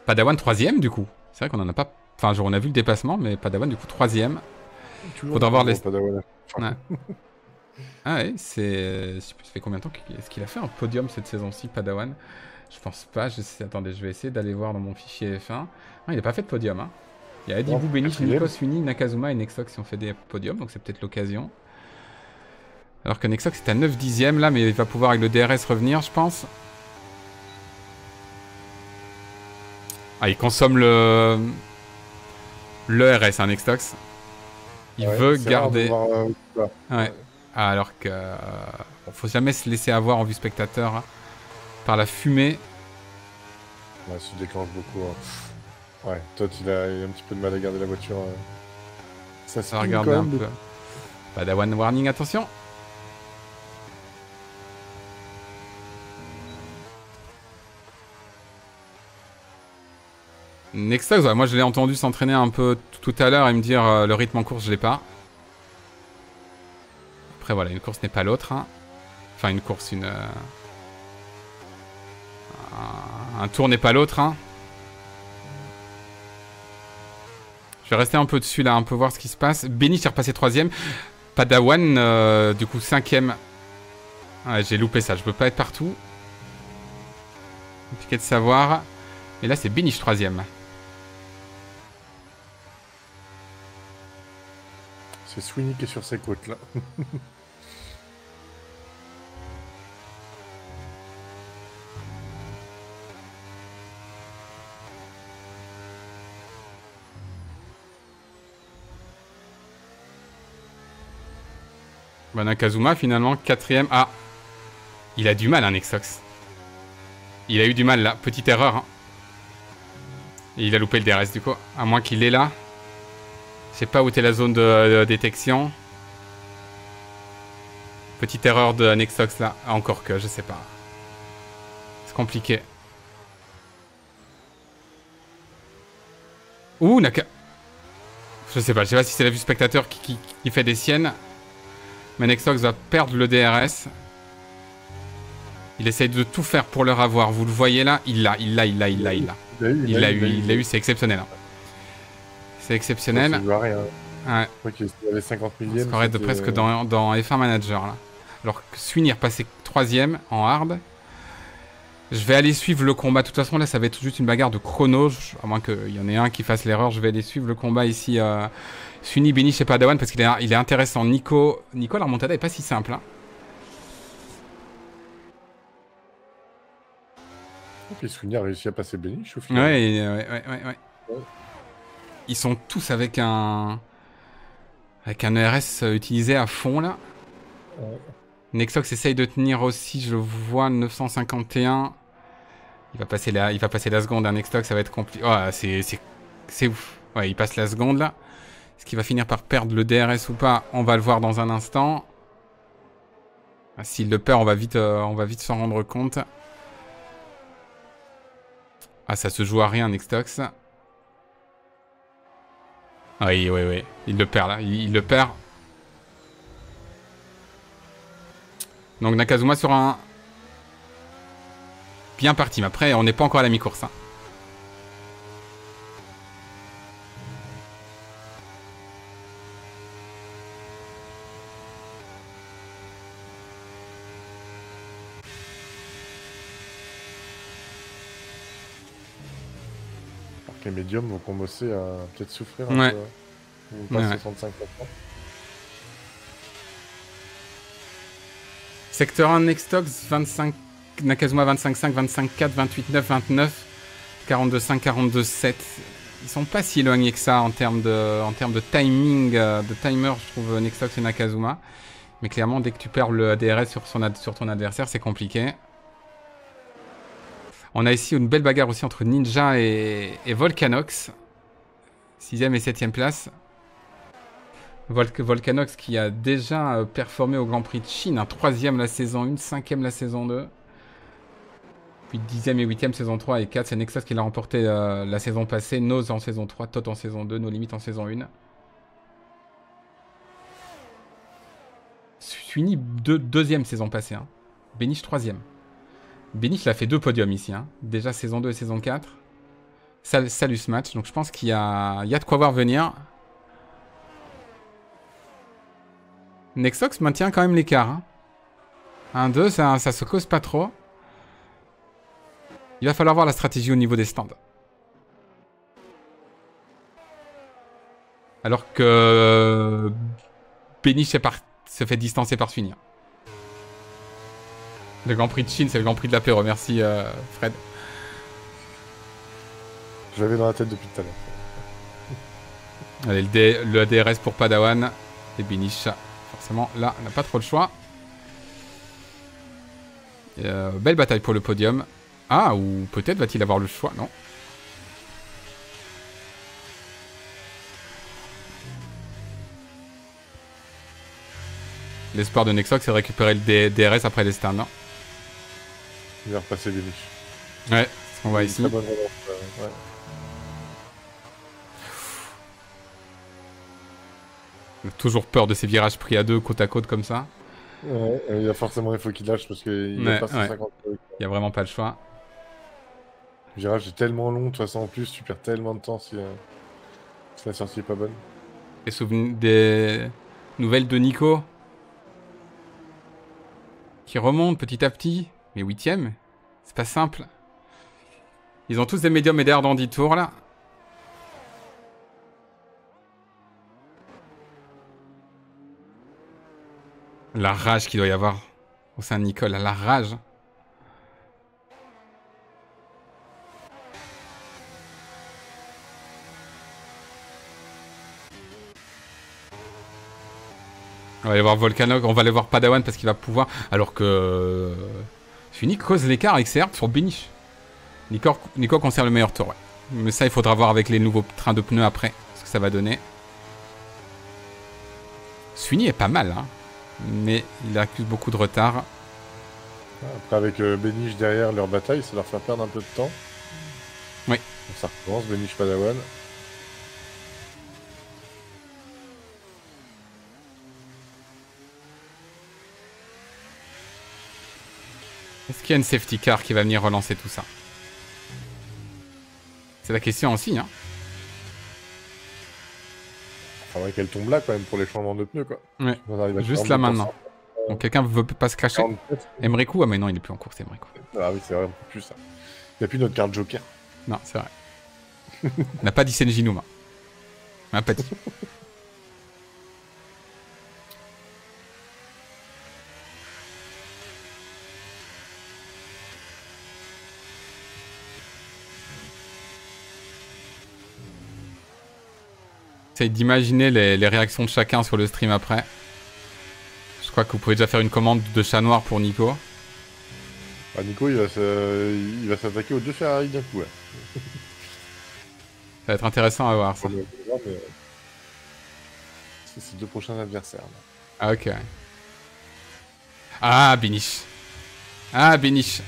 Padawan troisième du coup. C'est vrai qu'on en a pas... Enfin, genre, on a vu le dépassement, mais Padawan du coup troisième. Faudra voir les... ah oui, c'est... Ça fait combien de temps qu'il a fait un podium cette saison-ci, Padawan je pense pas, attendez, je vais essayer d'aller voir dans mon fichier F1. Ah, il n'a pas fait de podium, hein. Il y a Edibou, Bénich, Nikos, Uni, Nakazuma et Nextox qui ont fait des podiums, donc c'est peut-être l'occasion. Alors que Nextox est à 9 dixièmes là, mais il va pouvoir avec le DRS revenir, je pense. Ah, il consomme le... Le RS, un hein, Il veut garder... Euh, ouais. Alors que... Euh, faut jamais se laisser avoir en vue spectateur. Hein par la fumée. Ouais, ça déclenche beaucoup. Hein. Ouais, toi, tu as, un petit peu de mal à garder la voiture. Euh. Ça, Ça se regarde un peu. Padawan warning, attention. Next, moi je l'ai entendu s'entraîner un peu tout à l'heure et me dire euh, le rythme en course, je l'ai pas. Après voilà, une course n'est pas l'autre. Hein. Enfin, une course, une. Euh, un, tour n'est pas l'autre, hein. Je vais rester un peu dessus là, un peu voir ce qui se passe. Benny, est repassé troisième. Padawan, euh, du coup, cinquième. Ouais, j'ai loupé ça, je peux pas être partout. Compliqué de savoir. Et là, c'est 3 troisième. C'est Sweeney qui est sur ses côtes là. Bah, Nakazuma, finalement, quatrième. Ah Il a du mal, un hein, Nexox. Il a eu du mal, là. Petite erreur. Et hein. il a loupé le DRS, du coup. À moins qu'il est là. Je sais pas où était la zone de, détection. Petite erreur de Nexox, là. Ah, encore que, je sais pas. C'est compliqué. Ouh, Naka... Je sais pas, je sais pas si c'est la vue spectateur qui fait des siennes. Manexox va perdre le DRS. Il essaye de tout faire pour le avoir. Vous le voyez là Il l'a, il l'a, il l'a, il l'a, il l'a. Il l'a eu, il l'a eu, c'est exceptionnel. Hein. C'est exceptionnel. Ouais. Okay, avait 50 millions. On de presque euh, dans, F1 Manager. Là. Alors que est repassé 3ème en hard. Je vais aller suivre le combat. De toute façon, là, ça va être juste une bagarre de chrono. À moins qu'il y en ait un qui fasse l'erreur, je vais aller suivre le combat ici. Euh, Sunny c'est chez Padawan parce qu'il est, intéressant. Nico, Nico, la remontada est pas si simple. Hein. Sunny a réussi à passer Benny, au Ouais, ouais, ouais, ouais, ouais. Ils sont tous avec un. Avec un ERS utilisé à fond là. Nextox Nexox essaye de tenir aussi, je vois, 951. Il va passer la, il va passer la seconde à hein, Nextox, ça va être compliqué. Oh, c'est ouf. Ouais, il passe la seconde là. Est-ce qu'il va finir par perdre le DRS ou pas On va le voir dans un instant. Ah, s'il le perd, on va vite, euh, on va vite s'en rendre compte. Ah, ça se joue à rien, Nextox. Ah, oui, oui, oui. Il le perd, là. Il, le perd. Donc Nakazuma sera un... Bien parti. Mais après, on n'est pas encore à la mi-course. Hein. médiums vont commencer à peut-être souffrir un peu. 65%. Hein. Secteur 1 Nextox, 25... Nakazuma 25.5, 25.4, 28.9, 29, 42.5, 7 Ils sont pas si éloignés que ça en termes de, en termes de timing, euh, de timer, je trouve, Nextox et Nakazuma. Mais clairement, dès que tu perds le ADRS sur, son sur ton adversaire, c'est compliqué. On a ici une belle bagarre aussi entre Ninja et, Volcanox. 6ème et 7 place. Vol Volcanox qui a déjà euh, performé au Grand Prix de Chine. Un hein. 3ème la saison 1, 5ème la saison 2. Puis 10ème et 8ème saison 3 et 4. C'est Nexus qui l'a remporté euh, la saison passée. Nose en saison 3, Tot en saison 2, Nos Limites en saison 1. Suini 2 deuxième saison passée. Hein. 3 troisième. Benich il a fait deux podiums ici. Hein. Déjà saison 2 et saison 4. Salut, ce match. Donc je pense qu'il y, a... de quoi voir venir. Nexox maintient quand même l'écart. 1-2, hein. ça, se cause pas trop. Il va falloir voir la stratégie au niveau des stands. Alors que Bénich euh, se, fait distancer par finir. Le Grand Prix de Chine, c'est le Grand Prix de la paix. Remercie euh, Fred. Je l'avais dans la tête depuis tout à l'heure. Allez, le, DRS pour Padawan et Binisha. Forcément, là, on n'a pas trop le choix. Euh, belle bataille pour le podium. Ah, ou peut-être va-t-il avoir le choix, non L'espoir de Nexox, c'est récupérer le DRS après les stands. Il va repasser des niches. Ouais, on va ici. toujours peur de ces virages pris à deux, côte à côte comme ça. Ouais, il y a forcément il faut qu'il lâche parce qu'il 50 Il n'y a vraiment pas le choix. Le virage est tellement long, de toute façon en plus tu perds tellement de temps si, euh, la sortie est pas bonne. Et souvenir des nouvelles de Nico qui remonte petit à petit. Mais huitième C'est pas simple. Ils ont tous des médiums et d'air dans 10 tours, là. La rage qu'il doit y avoir au sein de Nicole, la rage. On va aller voir Volcanog, on va aller voir Padawan parce qu'il va pouvoir. Alors que fini cause l'écart avec ses pour sur Ni Nico, conserve le meilleur tour, Mais ça, il faudra voir avec les nouveaux trains de pneus après, ce que ça va donner. Sweeney est pas mal, hein. Mais il accuse beaucoup de retard. Après, avec euh, derrière leur bataille, ça leur fait perdre un peu de temps. Oui. Ça recommence, la Padawan. Est-ce qu'il y a une safety car qui va venir relancer tout ça C'est la question aussi, hein Faudrait qu'elle tombe là quand même pour les changements de pneus, quoi. Ouais. Juste là maintenant. Donc quelqu'un veut pas se cacher Emrekou Ah mais non, il est plus en course, Emrekou. Ah oui, c'est vrai, on peut plus ça. Il n'y a plus notre carte Joker. Non, c'est vrai. on n'a pas dit Senjinuma. On n'a pas dit. d'imaginer les, réactions de chacun sur le stream après. Je crois que vous pouvez déjà faire une commande de chat noir pour Nico. Ah, Nico, il va s'attaquer aux deux Ferrari d'un coup. ça va être intéressant à voir ça. Euh, c'est ses deux prochains adversaires. Ah, ok. Ah, Béniche. Ah, Béniche.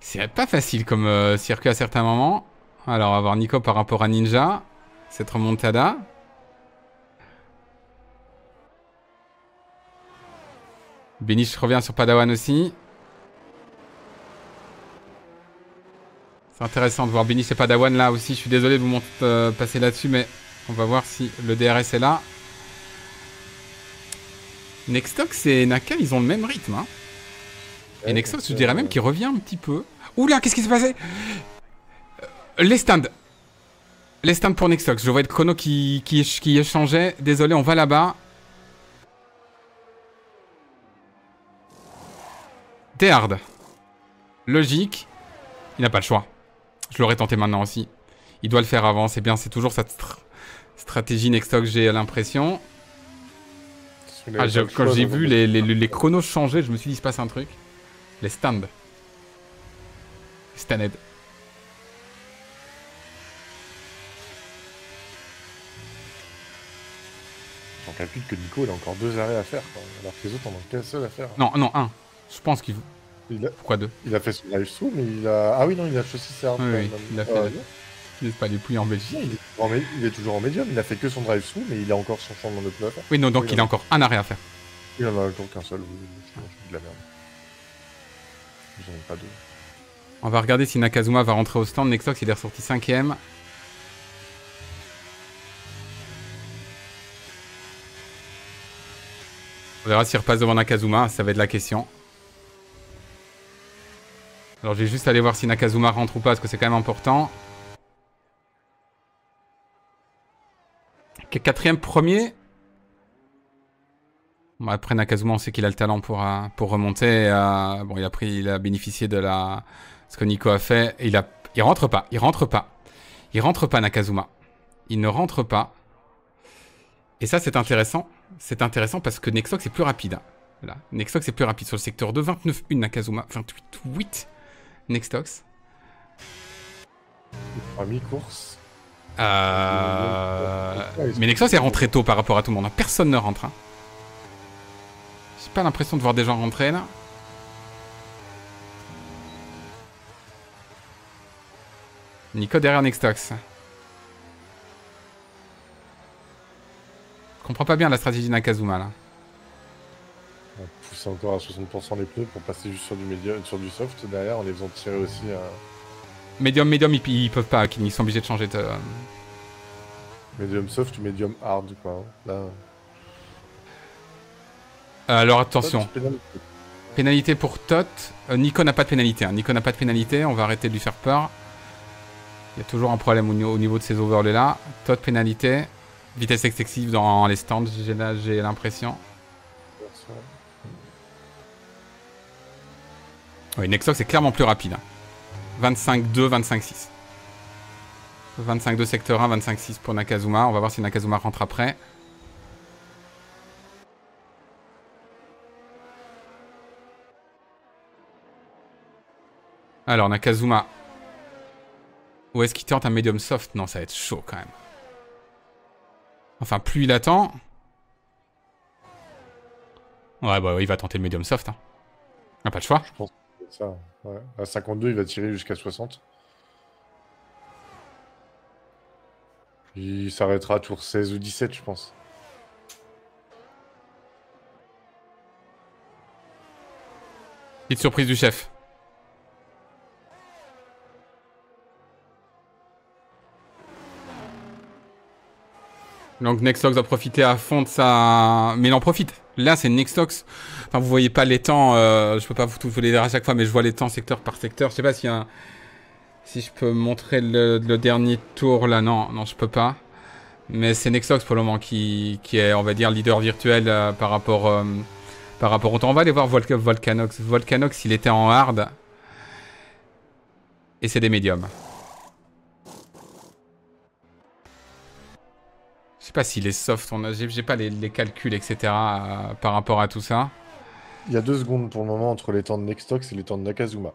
C'est pas facile comme euh, circuit à certains moments. Alors, on va voir Nico par rapport à Ninja cette remontada. Benish revient sur Padawan aussi. C'est intéressant de voir Benish et Padawan là aussi. Je suis désolé de vous montrer, euh, passer là-dessus, mais on va voir si le DRS est là. Nextox et Naka, ils ont le même rythme. Hein. Et Nextox, je dirais même euh, qu'il revient un petit peu. Oula, qu'est-ce qui s'est passé euh, Les stands les pour Nextox. Je vois être chrono qui, qui, qui Désolé, on va là-bas. Théard. Logique. Il n'a pas le choix. Je l'aurais tenté maintenant aussi. Il doit le faire avant. C'est bien, c'est toujours sa stratégie Nextox, j'ai l'impression. Ah, quand j'ai vu les, chronos changer, je me suis dit, il se passe un truc. Les stands. Staned. calcule que Nico il a encore deux arrêts à faire, alors que les autres en ont qu'un seul à faire. Non, non, un. Je pense qu'il. Il Pourquoi deux Il a fait son drive sous, mais il a. Ah oui, non, il a choisi ses armes. Oui, il a fait. Il n'est pas les pouilles en Belgique. il, est toujours en médium, il a fait que son drive sous, mais il a encore son changement de le Oui, non, donc il, a... encore un arrêt à faire. Il en a encore qu'un seul, oui, de la merde. J'en ai pas deux. On va regarder si Nakazuma va rentrer au stand. Nextox, il est ressorti 5ème. On verra s'il repasse devant Nakazuma, ça va être la question. Alors je vais juste aller voir si Nakazuma rentre ou pas, parce que c'est quand même important. Quatrième premier. après Nakazuma, on sait qu'il a le talent pour, euh, pour remonter. Euh, bon, il a, pris, il a bénéficié de la... ce que Nico a fait. il, a... il rentre pas, il rentre pas. Il rentre pas Nakazuma. Il ne rentre pas. Et ça, c'est intéressant c'est intéressant parce que Nextox est plus rapide. Hein. là. Nextox est plus rapide sur le secteur de 29-1 Nakazuma, 28-8 Nextox. Mi-course. Euh, mais Nextox est rentré tôt par rapport à tout le monde. Hein. Personne ne rentre. Hein. J'ai pas l'impression de voir des gens rentrer là. Nico derrière Nextox. comprends pas bien la stratégie Nakazuma là. On pousse encore à 60% les pneus pour passer juste sur du, médium, sur du soft derrière en les faisant tirer aussi à. Euh, medium, medium, ils, peuvent pas, ils sont obligés de changer de. Medium soft ou medium hard quoi. Hein. Là. Euh, alors attention. Pénalité pour Tot. Euh, n'a pas de pénalité. Hein. Nikon n'a pas de pénalité. On va arrêter de lui faire peur. Il y a toujours un problème au niveau, au niveau de ces overlays là. Tot pénalité. Vitesse excessive dans les stands, j'ai l'impression. Oui, Nexox est clairement plus rapide. 25-2, 25-6. 25-2 secteur 1, 25-6 pour Nakazuma. On va voir si Nakazuma rentre après. Alors, Nakazuma. Où est-ce qu'il tente un médium soft Non, ça va être chaud quand même. Enfin, plus il attend... Ouais, bah ouais, il va tenter le medium soft. Hein. n'a ah, pas le choix. Je pense que c'est ça. Ouais. À 52, il va tirer jusqu'à 60. il s'arrêtera à tour 16 ou 17, je pense. Petite surprise du chef. Donc Nextox a profité à fond de sa... Mais il en profite. Là, c'est Nextox. Enfin, vous voyez pas les temps. Euh, je peux pas vous, tout, vous les dire à chaque fois, mais je vois les temps secteur par secteur. Je sais pas si Si je peux montrer le, dernier tour, là, non, non, je peux pas. Mais c'est Nexox, pour le moment qui, est, on va dire, leader virtuel euh, par rapport euh, par rapport au temps. On va aller voir Volcanox. Volcanox, il était en hard. Et c'est des médiums. Je sais pas si les soft, on j'ai pas les, calculs, etc. par rapport à tout ça. Il y a deux secondes pour le moment entre les temps de Nextox et les temps de Nakazuma.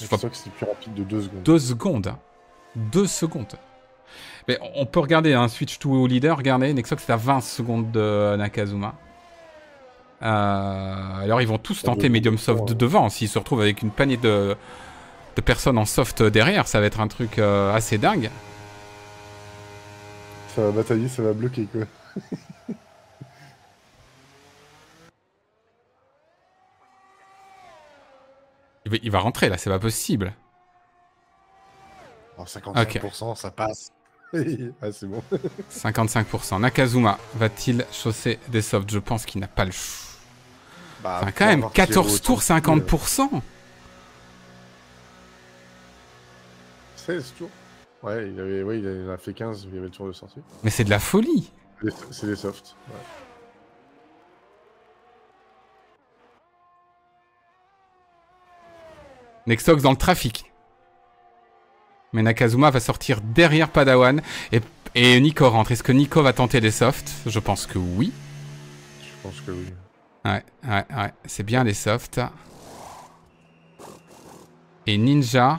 Nextox c'est plus rapide de deux secondes. Deux secondes Deux secondes mais on peut regarder un hein, switch to leader, regardez, Nextox est à 20 secondes de Nakazuma. Euh, alors ils vont tous ah, tenter medium soft hein. devant. S'ils se retrouvent avec une panier de, de personnes en soft derrière, ça va être un truc euh, assez dingue ça va batailler, ça va bloquer quoi. il, va, rentrer là, c'est pas possible. 55%, ça passe. ah, c'est bon. 55%. Nakazuma va-t-il chausser des softs Je pense qu'il n'a pas le chou. Bah, enfin, quand même, 14 tours, 50%. 16 euh, tours. Ouais, il, avait, il a fait 15, il avait le tour de sortie. Mais c'est de la folie C'est des softs, Nextox dans le trafic. Mais Nakazuma va sortir derrière Padawan et, Nico rentre. Est-ce que Nico va tenter des softs Je pense que oui. Je pense que oui. Ouais, ouais, ouais. C'est bien les softs. Et Ninja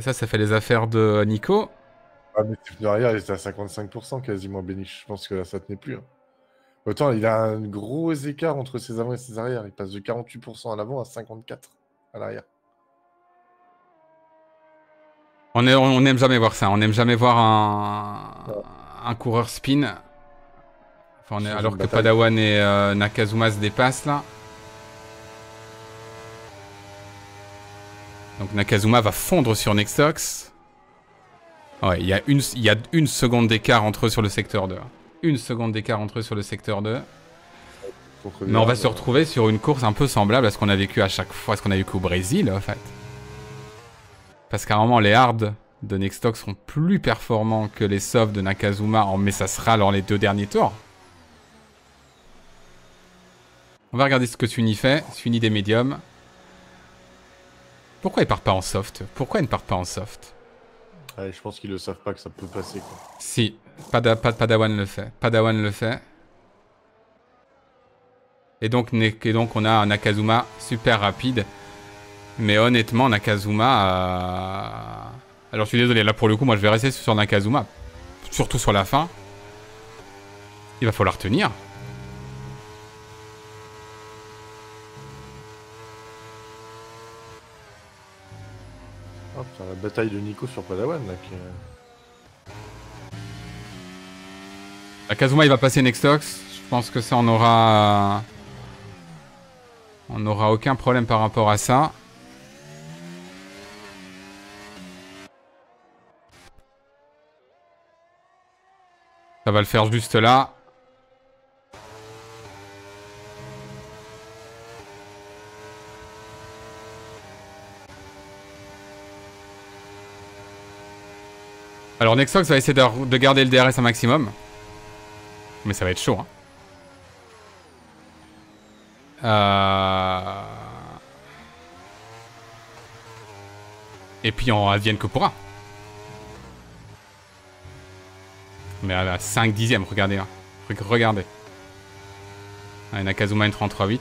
Ça, ça fait les affaires de Nico. Ah, mais derrière, il était à 55% quasiment, Béniche. Je pense que là, ça tenait plus. Hein. Autant, il a un gros écart entre ses avant et ses arrières. Il passe de 48% à l'avant à 54% à l'arrière. On n'aime on jamais voir ça. On n'aime jamais voir un, coureur spin. alors que Padawan et euh, Nakazuma se dépassent là. Donc Nakazuma va fondre sur Nextox. Ouais, il y, a une, seconde d'écart entre eux sur le secteur 2. Une seconde d'écart entre eux sur le secteur 2. Mais on va se retrouver sur une course un peu semblable à ce qu'on a vécu à chaque fois, ce qu'on a vécu au Brésil, en fait. Parce qu'à un moment, les hards de Nextox sont plus performants que les softs de Nakazuma, mais ça sera lors les deux derniers tours. On va regarder ce que Suni fait. Suni des médiums. Pourquoi ils part pas en soft Pourquoi ils ne partent pas en soft Je pense qu'ils ne savent pas que ça peut passer. Quoi. Si, Padawan le fait. Padawan le fait. Et donc, et donc on a un Nakazuma super rapide. Mais honnêtement, Nakazuma... Euh, alors je suis désolé, là pour le coup, moi je vais rester sur Nakazuma. Surtout sur la fin. Il va falloir tenir. taille de Nico sur Padawan là La euh. bah, Kazuma il va passer Nextox. Je pense que ça on aura. On aura aucun problème par rapport à ça. Ça va le faire juste là. Alors Nexox va essayer de garder le DRS un maximum. Mais ça va être chaud. Hein. Euh. Et puis on advienne que pourra. Mais à la 5 dixièmes, regardez. Hein. Regardez. Ah, Nakazuma une 33-8.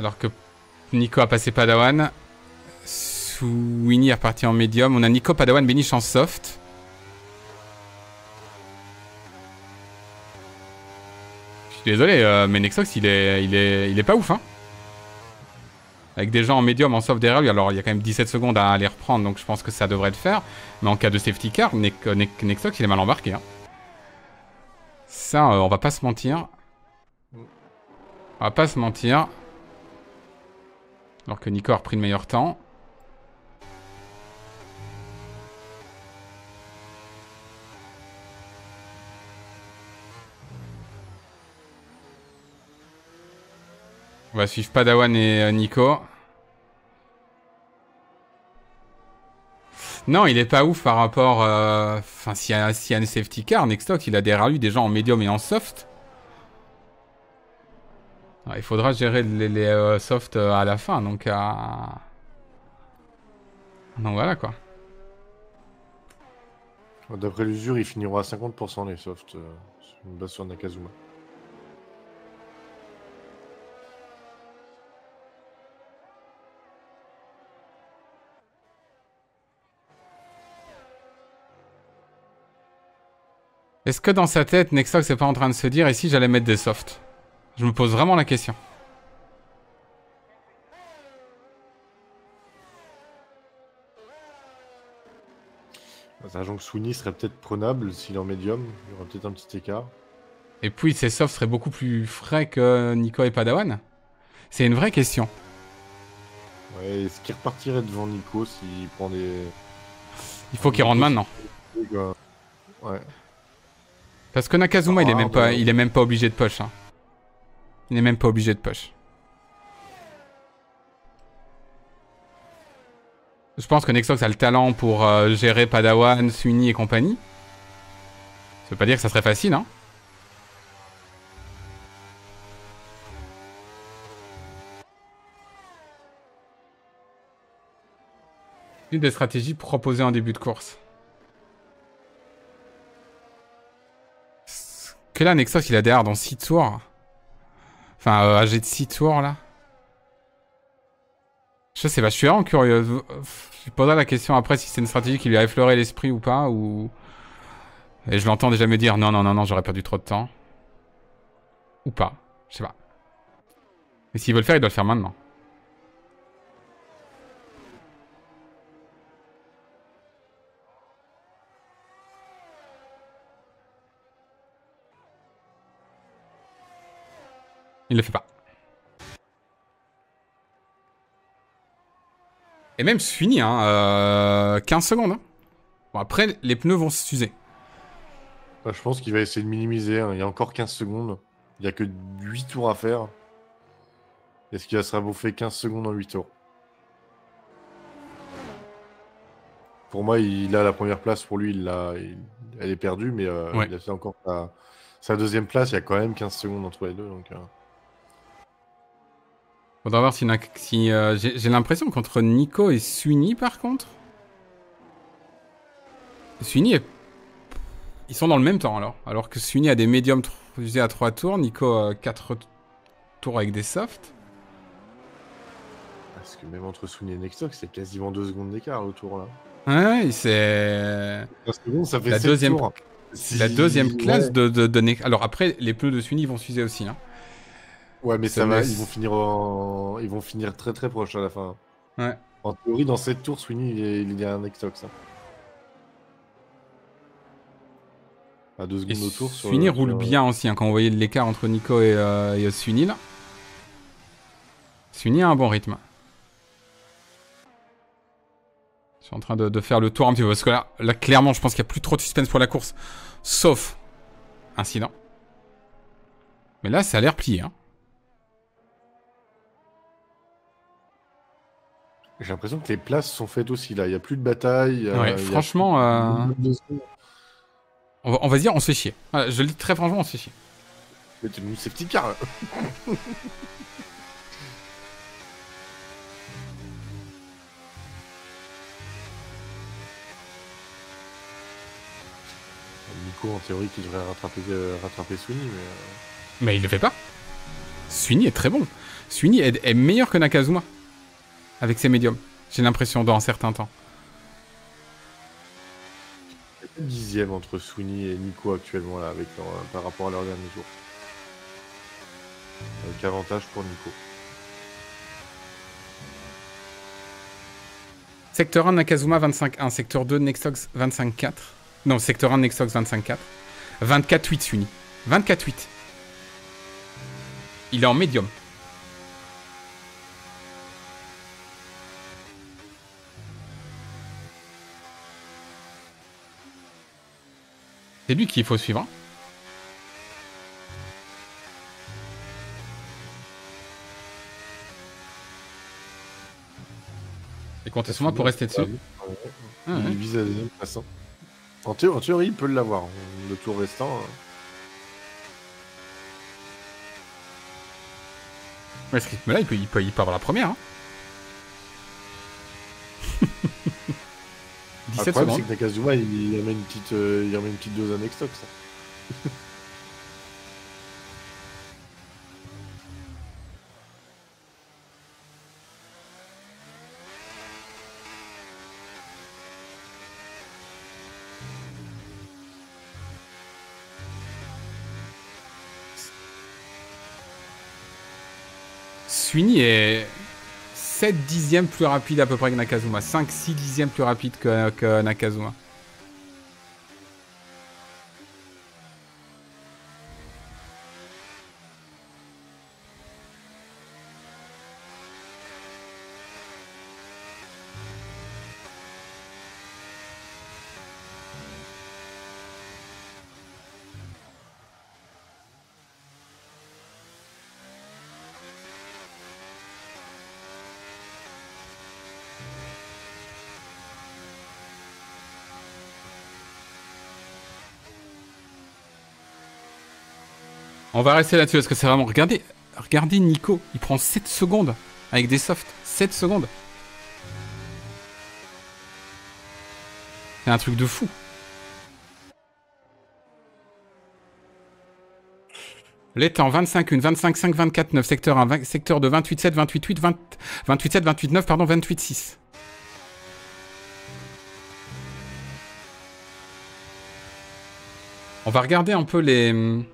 Alors que Nico a passé Padawan. Winnie est reparti en médium. On a Nico Padawan Benish en soft. Je suis désolé, euh, mais Nexox, il est, il, est, il est pas ouf. Hein Avec des gens en médium, en soft derrière lui. Alors, il y a quand même 17 secondes à les reprendre, donc je pense que ça devrait le faire. Mais en cas de safety car, Nexox, il est mal embarqué. Hein. Ça, euh, on va pas se mentir. On va pas se mentir. Alors que Nico a repris le meilleur temps. On va suivre Padawan et euh, Nico. Non, il est pas ouf par rapport... Euh, enfin, s'il y, a une safety car, Nextock, il a des gens déjà en médium et en soft. Il faudra gérer les, euh, softs euh, à la fin, donc à... Donc voilà quoi. D'après l'usure, ils finiront à 50% les softs. Euh, une base sur Nakazuma. Est-ce que dans sa tête, Nextox n'est pas en train de se dire, ici si j'allais mettre des softs je me pose vraiment la question. Sachant que Sweeney serait peut-être prenable s'il est en médium, il y aurait peut-être un petit écart. Et puis ses softs seraient beaucoup plus frais que Nico et Padawan C'est une vraie question. Ouais, est-ce qu'il repartirait devant Nico s'il prend des. Il faut qu'il rentre maintenant. Ouais. Parce que Nakazuma, il, est ah, même pas, bah. il est même pas obligé de push. Hein n'est même pas obligé de push. Je pense que Nexox a le talent pour euh, gérer Padawan, Sweeney et compagnie. Ça veut pas dire que ça serait facile, hein. Une des stratégies proposées en début de course. Que là, Nexox, il a des dans 6 tours. Enfin, âgé de 6 tours, là. Je sais pas, je suis vraiment curieux. Je poserai la question après si c'est une stratégie qui lui a effleuré l'esprit ou pas, ou... Et je l'entends déjà me dire, non, non, non, non, j'aurais perdu trop de temps. Ou pas, je sais pas. Mais s'il veut le faire, il doit le faire maintenant. Il le fait pas. Et même c'est fini, hein. 15 euh, secondes. Hein. après, les pneus vont s'user. Bah, je pense qu'il va essayer de minimiser. Hein. Il y a encore 15 secondes. Il n'y a que 8 tours à faire. Est-ce qu'il va se rabouffer 15 secondes en 8 tours Pour moi, il a la première place. Pour lui, il, elle est perdue, mais euh, il a fait encore sa... deuxième place. Il y a quand même 15 secondes entre les deux. Donc, euh. Faudra voir si... si euh, J'ai l'impression qu'entre Nico et Sweeney par contre... Sweeney est... Ils sont dans le même temps, alors. Alors que Sweeney a des médiums usés à 3 tours, Nico 4 euh, tours avec des softs. Parce que même entre Sunny et Nextox, c'est quasiment 2 secondes d'écart le tour, là. Ouais, c'est... ça fait la, deuxième... Tours. la deuxième classe de, de, Alors après, les pneus de Sunny vont s'user aussi, hein. Ouais, mais ça, va, ils vont finir ils vont finir très très proche à la fin. Ouais. En théorie, dans cette tour, Sweeney, il est, a un Xtox. ça. Hein. À deux secondes au tour. Sweeney roule bien aussi, hein. quand on voyait l'écart entre Nico et, euh, là. Sweeney a un bon rythme. Je suis en train de, faire le tour un petit peu parce que là, là clairement, je pense qu'il n'y a plus trop de suspense pour la course. Sauf incident. Mais là, ça a l'air plié. Hein. J'ai l'impression que les places sont faites aussi là. Il n'y a plus de bataille. Ouais, franchement, euh, a... on, va, on, va, dire, on se fait chier. Je le dis très franchement, on se fait chier. tu nous ces petits Nico, en théorie, qui devrait rattraper, euh, rattraper Sweeney, mais. Euh. Mais il le fait pas. Sweeney est très bon. Sweeney est, est meilleur que Nakazuma avec ces médiums. J'ai l'impression dans un certain temps. Dixième entre Sweeney et Nico actuellement là, avec euh, par rapport à leur dernier jour. Avec avantage pour Nico. Secteur 1 Nakazuma 25-1, secteur 2 Nexox 25-4. Non, secteur 1 Nexox 25-4. 24-8 Sweeney. 24-8. Il est en médium. C'est lui qu'il faut suivre. Hein. Et comptez sur moi pour rester dessus. Ah ah il vise à la deuxième façon. Hein. En, théorie, il peut l'avoir. Hein, le tour restant. Mais ce rythme-là, il peut, il y pas avoir la première. Hein. problème, c'est que Nakazuma, il, il, amène une petite, euh, il amène une petite dose à ça. 7 dixièmes plus rapide à peu près que Nakazuma. 5-6 dixièmes plus rapide que, que Nakazuma. va rester là-dessus parce que c'est vraiment. Regardez, regardez Nico, il prend 7 secondes avec des softs. 7 secondes. C'est un truc de fou. L'État en 25, une 25, 5, 24, 9, secteur 1, secteur de 28, 7, 28, 8, 20, 28, 7, 28, 9, pardon, 28, 6. On va regarder un peu les... Hum,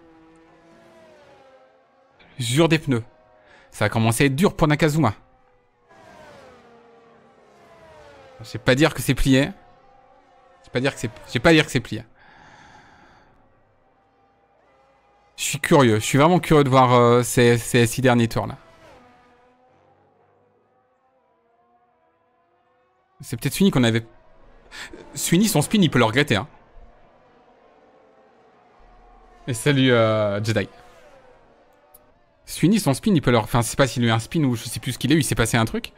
Jure des pneus. Ça a commencé à être dur pour Nakazuma. Je sais pas dire que c'est plié. Je pas dire que c'est. pas dire que c'est plié. Je suis curieux. Je suis vraiment curieux de voir euh, ces, six derniers tours là. C'est peut-être Sweeney qu'on avait. Sweeney, son spin, il peut le regretter. Hein. Et salut euh, Jedi. Sweeney, son spin, il peut leur... Enfin, je sais pas s'il a eu un spin ou je sais plus ce qu'il est, eu, il s'est passé un truc.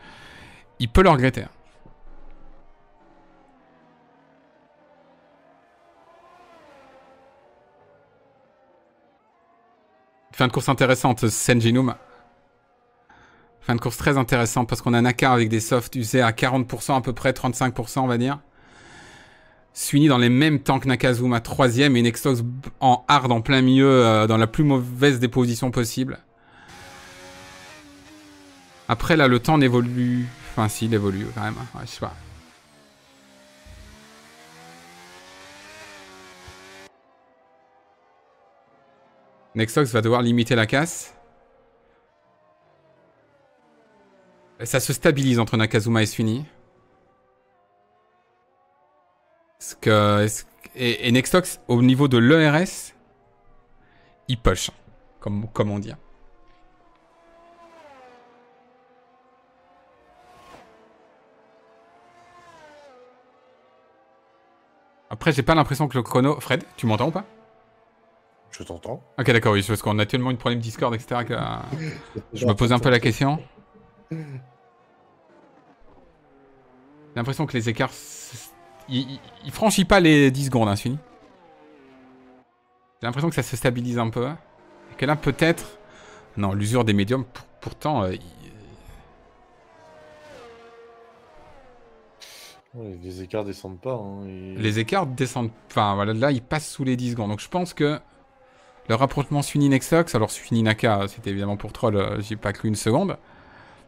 Il peut le regretter. Fin de course intéressante, Senjinuma. Fin de course très intéressante parce qu'on a Nakar avec des softs usés à 40% à peu près, 35% on va dire. Sweeney dans les mêmes temps que Nakazuma, troisième, et Nextox en hard en plein milieu, euh, dans la plus mauvaise des positions possibles. Après, là, le temps évolue, Enfin, si, il évolue quand même. Hein, je sais pas. Nexox va devoir limiter la casse. Ça se stabilise entre Nakazuma et Suni. Est-ce que, et, Nextox, au niveau de l'ERS, il push, hein, comme, on dit. Hein. Après, j'ai pas l'impression que le chrono. Fred, tu m'entends ou pas Je t'entends. Ok, d'accord, oui, parce qu'on a tellement une problème Discord, etc. que euh, je me pose un peu la question. J'ai l'impression que les écarts. Il, franchit pas les 10 secondes, hein, J'ai l'impression que ça se stabilise un peu. Et que là, peut-être. Non, l'usure des médiums, pourtant, euh, Les écarts descendent pas. Hein, les écarts descendent. Enfin, voilà, là, ils passent sous les 10 secondes. Donc, je pense que le rapprochement suni nexox alors Sunny-Naka, c'était évidemment pour troll, euh, j'ai pas cru une seconde.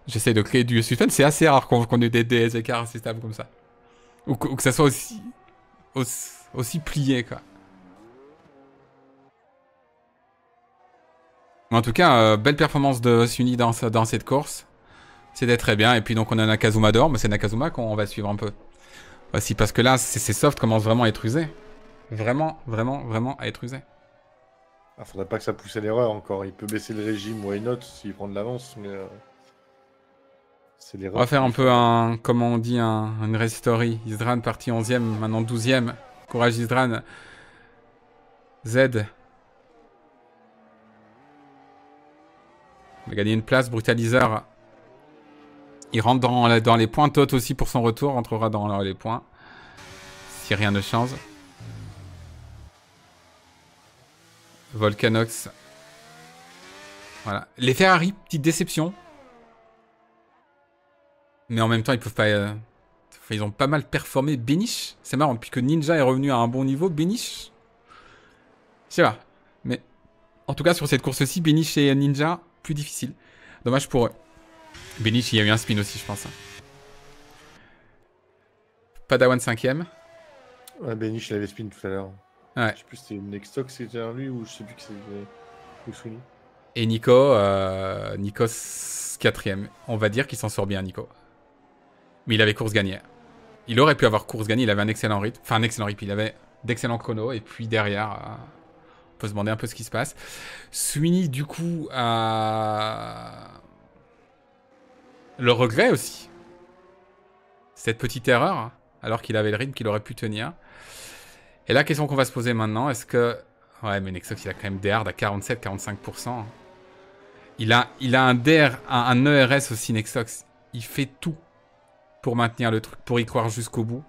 J'essaie de créer du suspense. C'est assez rare qu'on ait des, écarts assez stables comme ça. Ou, que ça soit aussi, aussi, plié, quoi. En tout cas, euh, belle performance de Sunny dans, dans cette course. C'était très bien. Et puis donc on a Nakazuma dehors, mais c'est Nakazuma qu'on va suivre un peu si parce que là, ces softs commencent vraiment à être usés. Vraiment, vraiment, vraiment à être usés. Ah, faudrait pas que ça pousse à l'erreur encore. Il peut baisser le régime, why not, s'il prend de l'avance, mais. Euh, c'est l'erreur. On va faire un peu un. Comment on dit un, Une restory. Isdran parti 11ème, maintenant 12ème. Courage Isdran. Z. On va gagner une place, Brutaliseur. Il rentre dans, les points. Tot aussi pour son retour rentrera dans les points. Si rien ne change. Volcanox. Voilà. Les Ferrari, petite déception. Mais en même temps, ils peuvent pas. Euh, ils ont pas mal performé. Benish. c'est marrant, puisque Ninja est revenu à un bon niveau. Benish. je sais pas. Mais en tout cas, sur cette course-ci, Benish et Ninja, plus difficile. Dommage pour eux. Benich, il y a eu un spin aussi, je pense. Padawan 5ème. Ouais, Benich, il avait spin tout à l'heure. Ouais. Je sais plus si c'était Nextox qui lui ou je sais plus qui c'était Et Nico, euh, Nico 4ème. On va dire qu'il s'en sort bien, Nico. Mais il avait course gagnée. Il aurait pu avoir course gagnée, il avait un excellent rythme. Enfin, un excellent rythme, il avait d'excellents chronos. Et puis derrière, euh, on peut se demander un peu ce qui se passe. Sweeney, du coup, a. Euh, le regret aussi. Cette petite erreur, hein, alors qu'il avait le rythme qu'il aurait pu tenir. Et la question qu'on va se poser maintenant, est-ce que... Ouais, mais Nexox, il a quand même des hard à 47-45%. Hein. Il a, il a un, DR, un, ERS aussi, Nexox. Il fait tout pour maintenir le truc, pour y croire jusqu'au bout.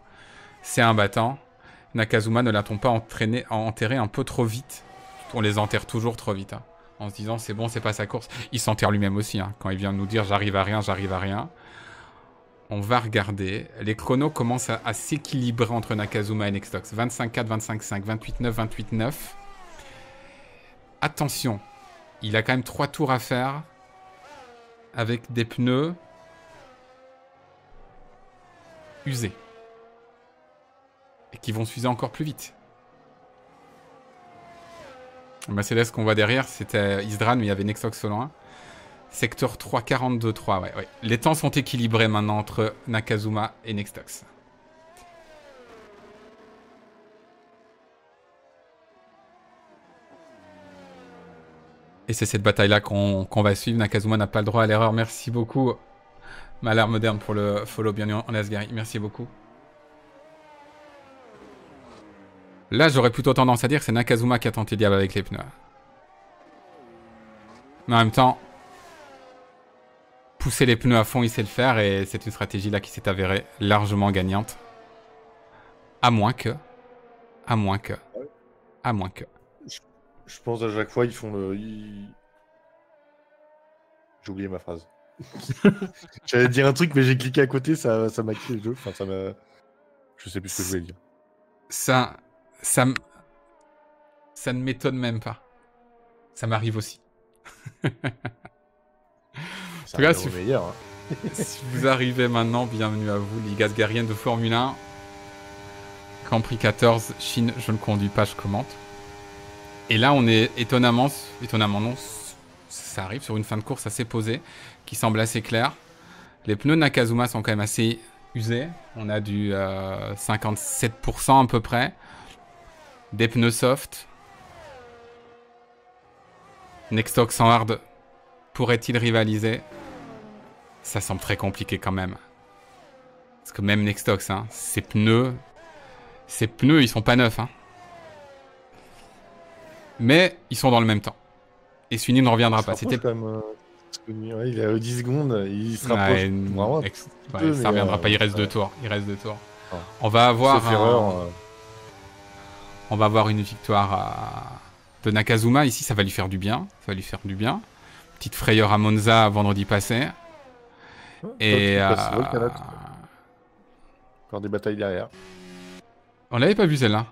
C'est un battant. Nakazuma ne l'a-t-on pas entraîné, enterré un peu trop vite On les enterre toujours trop vite. Hein en se disant c'est bon, c'est pas sa course. Il s'enterre lui-même aussi, hein. quand il vient nous dire j'arrive à rien, j'arrive à rien. On va regarder. Les chronos commencent à, s'équilibrer entre Nakazuma et Nextox. 25-4, 25-5, 28-9, 28-9. Attention, il a quand même 3 tours à faire avec des pneus usés. Et qui vont s'user encore plus vite. Mercedes bah, qu'on voit derrière, c'était Isdran, mais il y avait Nextox selon loin. Secteur 3, 42, 3, ouais, Les temps sont équilibrés maintenant entre Nakazuma et Nextox. Et c'est cette bataille-là qu'on va suivre. Nakazuma n'a pas le droit à l'erreur. Merci beaucoup, Malheur Moderne, pour le follow. Bienvenue en Asgari. Merci beaucoup. Là, j'aurais plutôt tendance à dire que c'est Nakazuma qui a tenté le diable avec les pneus. Mais en même temps, pousser les pneus à fond, il sait le faire et c'est une stratégie là qui s'est avérée largement gagnante. À moins que. À moins que. À moins que. Je, pense à chaque fois, ils font le. J'ai oublié ma phrase. J'allais dire un truc, mais j'ai cliqué à côté, ça m'a ça le jeu. Enfin, ça Je sais plus ce que je voulais dire. Ça, ça ça ne m'étonne même pas. Ça m'arrive aussi. ça cas, si vous... Hein. si vous arrivez maintenant, bienvenue à vous, les gasgariens de Formule 1. Grand Prix 14, Chine, je ne conduis pas, je commente. Et là, on est étonnamment, étonnamment non, ça arrive sur une fin de course assez posée, qui semble assez claire. Les pneus de Nakazuma sont quand même assez usés. On a du 57% euh, à peu près. Des pneus soft. Nextox en hard. Pourrait-il rivaliser Ça semble très compliqué quand même. Parce que même Nextox, hein, ses pneus... ces pneus, ils sont pas neufs. Hein. Mais ils sont dans le même temps. Et Sunny ne reviendra pas. C'était... Euh, il est à 10 secondes, il sera. rapproche. Ouais, reviendra pas, il reste euh, deux tours. Il reste deux tours. On va avoir on va avoir une victoire de Nakazuma ici, ça va lui faire du bien, ça va lui faire du bien. Petite frayeur à Monza vendredi passé. Et euh, euh, encore des batailles derrière. On n'avait pas vu celle-là.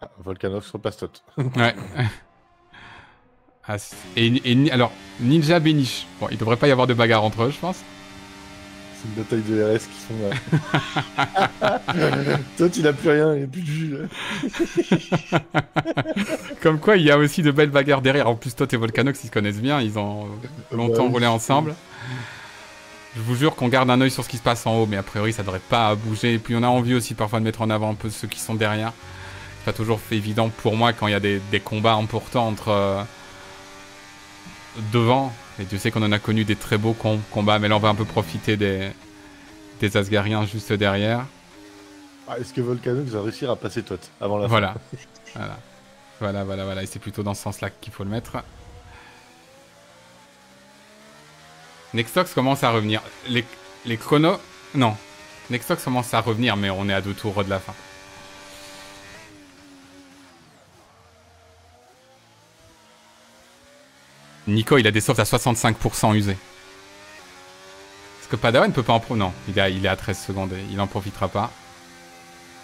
Ah, Volkanov sur Pastot. ouais. Ah, et, alors, Ninja Benish, Bon, il devrait pas y avoir de bagarre entre eux, je pense. C'est une bataille de RS qui sont là. Toi, tu n'as plus rien, il n'y a plus de jus. Là. Comme quoi, il y a aussi de belles bagarres derrière. En plus, toi, et Volcanox, ils se connaissent bien, ils ont longtemps volé ensemble. Je vous jure qu'on garde un oeil sur ce qui se passe en haut, mais a priori, ça devrait pas bouger. Et puis, on a envie aussi parfois de mettre en avant un peu ceux qui sont derrière. Ça pas toujours fait évident pour moi quand il y a des, combats importants entre. Euh, devant et tu sais qu'on en a connu des très beaux combats, mais là on va un peu profiter des, Asgariens juste derrière. Ah, Est-ce que Volcanox va réussir à passer toi avant la voilà. fin Voilà. Voilà, voilà, voilà. Et c'est plutôt dans ce sens-là qu'il faut le mettre. Nextox commence à revenir. Les, les chronos... Non. Nextox commence à revenir, mais on est à deux tours de la fin. Nico, il a des softs à 65% usés. Est-ce que Padawan peut pas en prendre Non, il, est à 13 secondes, et il n'en profitera pas.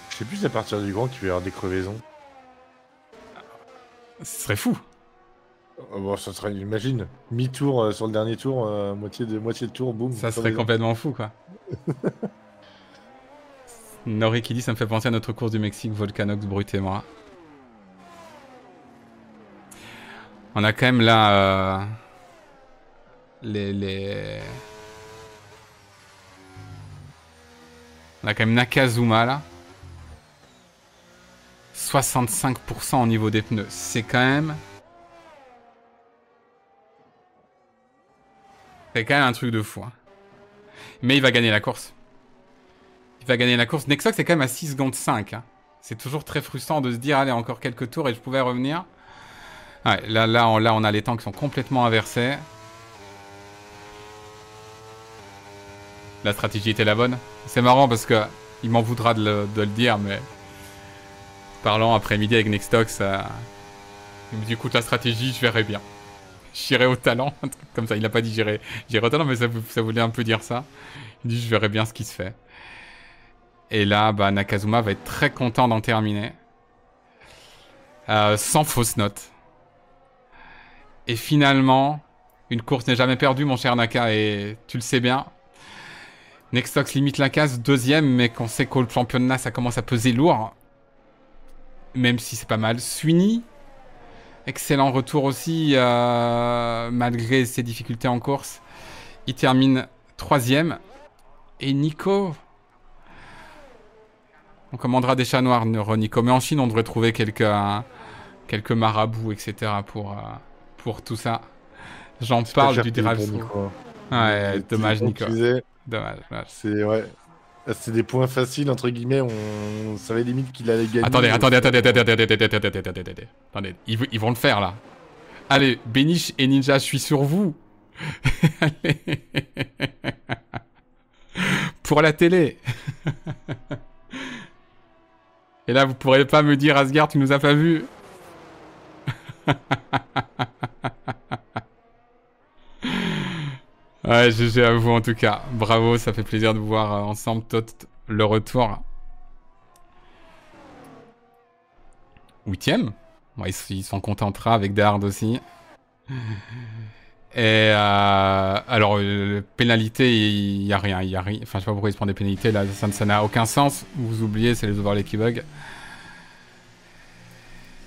Je sais plus à partir du grand que va avoir des crevaisons. Ce serait fou. Oh, bon, ça serait, imagine, mi-tour euh, sur le dernier tour, euh, moitié, de, tour, boum. Ça serait complètement fou, quoi. Nori qui dit, ça me fait penser à notre course du Mexique, Volcanox, Brut et moi. On a quand même là... Euh, les, les... On a quand même Nakazuma là. 65% au niveau des pneus. C'est quand même... C'est quand même un truc de fou. Hein. Mais il va gagner la course. Il va gagner la course. Nexox c'est quand même à 6 secondes 5. Hein. C'est toujours très frustrant de se dire, allez, encore quelques tours et je pouvais revenir là, là, on, a les temps qui sont complètement inversés. La stratégie était la bonne. C'est marrant parce que il m'en voudra de le, dire, mais parlant après-midi avec Nextox, ça il me dit écoute la stratégie, je verrai bien. J'irai au talent, comme ça. Il a pas dit j'irai, au talent, mais ça, voulait un peu dire ça. Il dit je verrai bien ce qui se fait. Et là, bah, Nakazuma va être très content d'en terminer. Euh, sans fausse note. Et finalement, une course n'est jamais perdue, mon cher Naka, et tu le sais bien. Nextox limite la case, deuxième, mais qu'on sait qu'au championnat, ça commence à peser lourd. Même si c'est pas mal. Sweeney, excellent retour aussi, euh, malgré ses difficultés en course. Il termine troisième. Et Nico On commandera des chats noirs, Nico. Mais en Chine, on devrait trouver quelques, marabouts, etc. pour... Euh, pour tout ça. J'en parle du drive Ouais, dommage, Nico. Dommage, dommage. C'est des points faciles, entre guillemets, on savait limite qu'il allait gagner. Attendez, attendez, attendez, attendez, attendez, attendez, Ils, vont le faire, là. Allez, Béniche et Ninja, je suis sur vous. Pour la télé. et là, vous pourrez pas me dire, Asgard, tu nous as pas vus. ouais, GG à vous en tout cas. Bravo, ça fait plaisir de vous voir euh, ensemble, Tot, le retour. Huitième Ouais, Il s'en contentera avec Dard aussi. Et euh, alors, euh, pénalité, il n'y a rien. Y a Enfin, je sais pas pourquoi ils se prend des pénalités là, ça n'a aucun sens. Vous oubliez, c'est les overlays qui bug.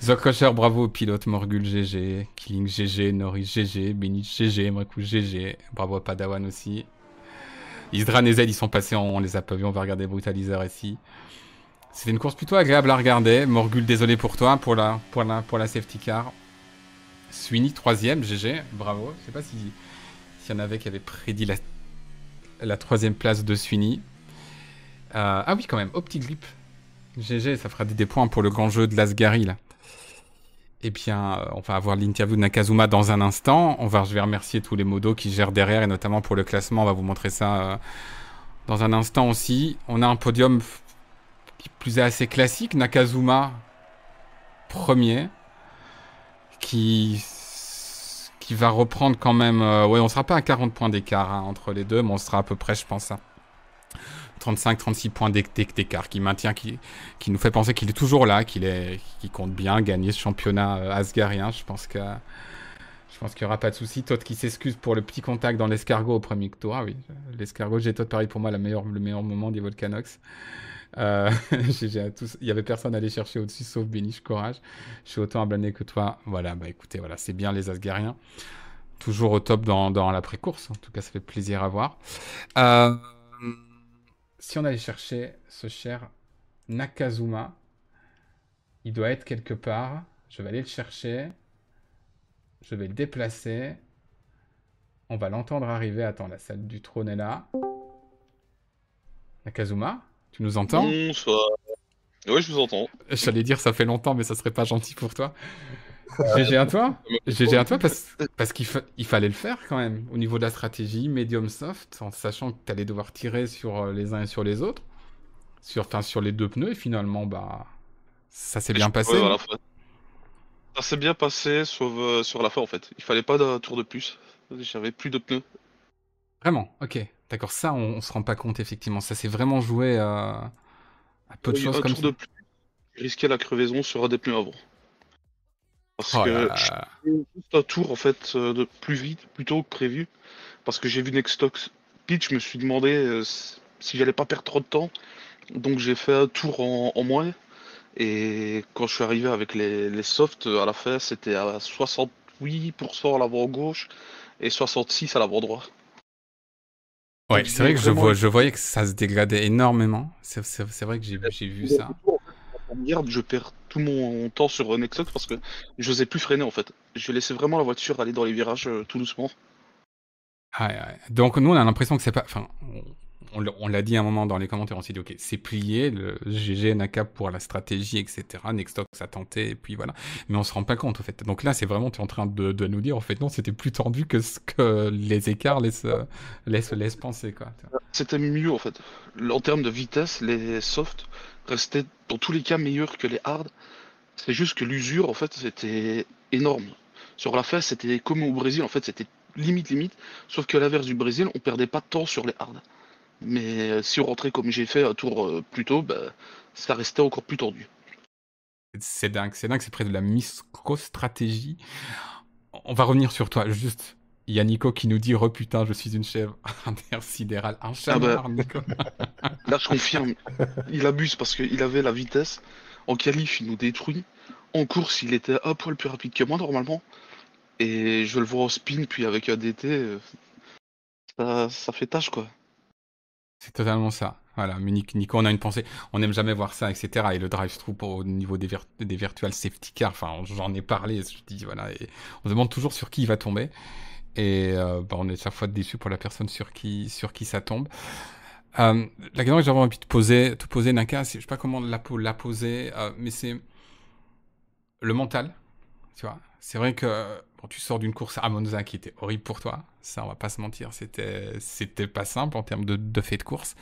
The bravo aux pilotes, Morgul GG, Killing GG, Norris GG, Benich GG, Mrekou, GG, bravo à Padawan aussi. Isdran et Zed, ils sont passés, on, les a pas vus, on va regarder Brutalizer ici. C'était une course plutôt agréable à regarder. Morgul, désolé pour toi, pour la, pour la, pour la safety car. Sweeney, troisième, GG, bravo. Je sais pas s'il si y en avait qui avaient prédit la, la troisième place de Sweeney. Euh, ah oui, quand même, Optic petit grip. GG, ça fera des, points pour le grand jeu de l'Asgari, là. Eh bien, euh, on va avoir l'interview de Nakazuma dans un instant. On va, je vais remercier tous les modos qui gèrent derrière et notamment pour le classement. On va vous montrer ça euh, dans un instant aussi. On a un podium qui plus est assez classique. Nakazuma, premier, qui, qui va reprendre quand même... Euh, ouais, on sera pas à 40 points d'écart hein, entre les deux, mais on sera à peu près, je pense, 35-36 points d'écart, qui maintient, qui, qui nous fait penser qu'il est toujours là, qu'il est, qui compte bien gagner ce championnat euh, asgarien. Je pense que je pense qu'il n'y aura pas de souci. Toi qui s'excuse pour le petit contact dans l'escargot au premier tour. Ah oui, l'escargot, j'ai Todd pareil pour moi le meilleur moment des Volcanox. Euh, Il n'y avait personne à aller chercher au-dessus sauf Béniche Courage. Je suis autant à blâmer que toi. Voilà, bah écoutez, voilà, c'est bien les Asgariens. Toujours au top dans, la pré course En tout cas, ça fait plaisir à voir. Euh, si on allait chercher ce cher Nakazuma, il doit être quelque part. Je vais aller le chercher. Je vais le déplacer. On va l'entendre arriver. Attends, la salle du trône est là. Nakazuma, tu nous entends Bonsoir. Oui, je vous entends. J'allais dire ça fait longtemps, mais ça serait pas gentil pour toi. GG à toi GG euh, toi parce, qu'il fallait le faire quand même au niveau de la stratégie medium soft en sachant que tu allais devoir tirer sur euh, les uns et sur les autres sur, sur les deux pneus et finalement bah ça s'est bien passé. ça s'est bien passé sauf euh, sur la fin en fait. Il fallait pas d'un tour de plus. J'avais plus de pneus. Vraiment, ok. D'accord, ça on, se rend pas compte effectivement. Ça s'est vraiment joué à peu de choses comme risquer la crevaison sur des pneus avant. Parce oh que j'ai juste un tour en fait euh, de plus vite, plutôt que prévu. Parce que j'ai vu Nextox Pitch, je me suis demandé euh, si j'allais pas perdre trop de temps. Donc j'ai fait un tour en, moins. Et quand je suis arrivé avec les, les softs, euh, à la fin c'était à 68% à l'avant gauche et 66 à l'avant droit. Ouais, c'est vrai que je, vois, je voyais que ça se dégradait énormément. C'est vrai que j'ai vu ça. Je perds tout mon temps sur Nexox parce que je n'osais plus freiner en fait. Je laissais vraiment la voiture aller dans les virages euh, tout doucement. Ah, donc nous on a l'impression que c'est pas... Enfin, on, on l'a dit à un moment dans les commentaires, on s'est dit ok, c'est plié, le GG Naka pour la stratégie, etc. Nextox a tenté, et puis voilà. Mais on se rend pas compte en fait. Donc là c'est vraiment, tu es en train de, de, nous dire en fait non, c'était plus tendu que ce que les écarts laissent, euh, laissent, laissent penser quoi. C'était mieux en fait. En termes de vitesse, les softs restait dans tous les cas meilleur que les hardes. C'est juste que l'usure, en fait, c'était énorme. Sur la face, c'était comme au Brésil, en fait, c'était limite, limite. Sauf que l'inverse du Brésil, on perdait pas de temps sur les hardes. Mais euh, si on rentrait comme j'ai fait un tour euh, plus tôt, ben, ça restait encore plus tendu. C'est dingue, c'est dingue, c'est près de la micro-stratégie. On va revenir sur toi, juste il Nico qui nous dit Oh putain, je suis une chèvre. Un air sidéral. Un ah ben. chèvre Nico. Là, je confirme. Il abuse parce qu'il avait la vitesse. En qualif, il nous détruit. En course, il était un poil plus rapide que moi, normalement. Et je le vois en spin, puis avec ADT. Ça, ça fait tâche, quoi. C'est totalement ça. Voilà, Nico, on a une pensée. On n'aime jamais voir ça, etc. Et le drive-through au niveau des, des virtual safety cars, enfin, j'en ai parlé. Je dis, voilà, et on se demande toujours sur qui il va tomber et euh, bah, on est chaque fois déçu pour la personne sur qui, sur qui ça tombe. Euh, la question que j'avais envie de poser, de poser Naka, je sais pas comment la, la poser, euh, mais c'est le mental. Tu vois, c'est vrai que bon, tu sors d'une course à Monza qui était horrible pour toi. Ça, on va pas se mentir, c'était, c'était pas simple en termes de, de fait de course.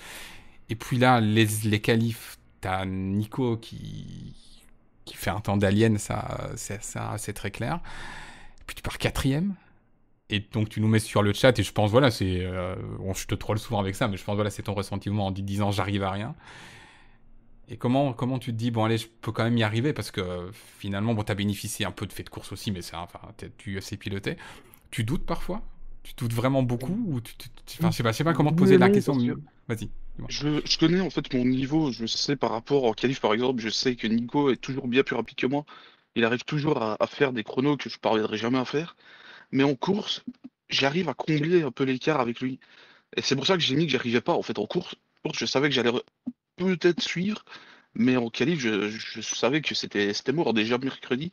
Et puis là, les, les qualifs, as Nico qui, qui fait un temps d'alien, ça, c'est, ça, c'est très clair. Et puis tu pars quatrième. Et donc tu nous mets sur le chat et je pense voilà c'est euh, je te troll souvent avec ça mais je pense voilà c'est ton ressentiment en disant j'arrive à rien. Et comment comment tu te dis bon allez je peux quand même y arriver parce que finalement bon t'as bénéficié un peu de fait de course aussi mais c'est enfin tu sais piloté. Tu doutes parfois Tu doutes vraiment beaucoup ou tu, je sais pas sais pas comment te poser la question. Vas-y. Je, connais en fait mon niveau, je sais par rapport au calife, par exemple, je sais que Nico est toujours bien plus rapide que moi. Il arrive toujours à, à faire des chronos que je parviendrai jamais à faire. Mais en course, j'arrive à combler un peu l'écart avec lui. Et c'est pour ça que j'ai mis que j'arrivais pas. En fait, en course, je savais que j'allais peut-être suivre, mais en qualif, je, savais que c'était mort. Déjà mercredi,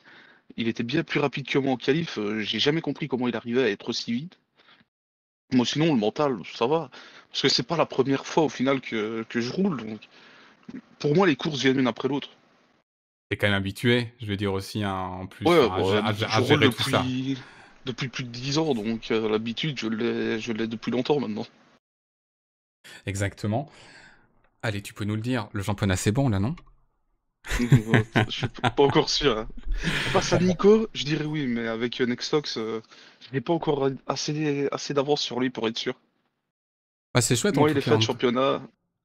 il était bien plus rapide que moi en qualif. Euh, j'ai jamais compris comment il arrivait à être aussi vite. Moi, sinon, le mental, ça va. Parce que c'est pas la première fois au final que, que je roule. Donc, pour moi, les courses viennent l'une après l'autre. T'es quand même habitué, je veux dire aussi, hein, en plus, à, depuis depuis plus de 10 ans, donc euh, l'habitude, je l'ai, depuis longtemps maintenant. Exactement. Allez, tu peux nous le dire, le championnat, c'est bon là, non euh, Je suis pas encore sûr. Face hein. à Nico, je dirais oui, mais avec euh, Nextox, je n'ai pas encore assez, d'avance sur lui pour être sûr. Bah, c'est chouette. Moi, il est fait de championnat.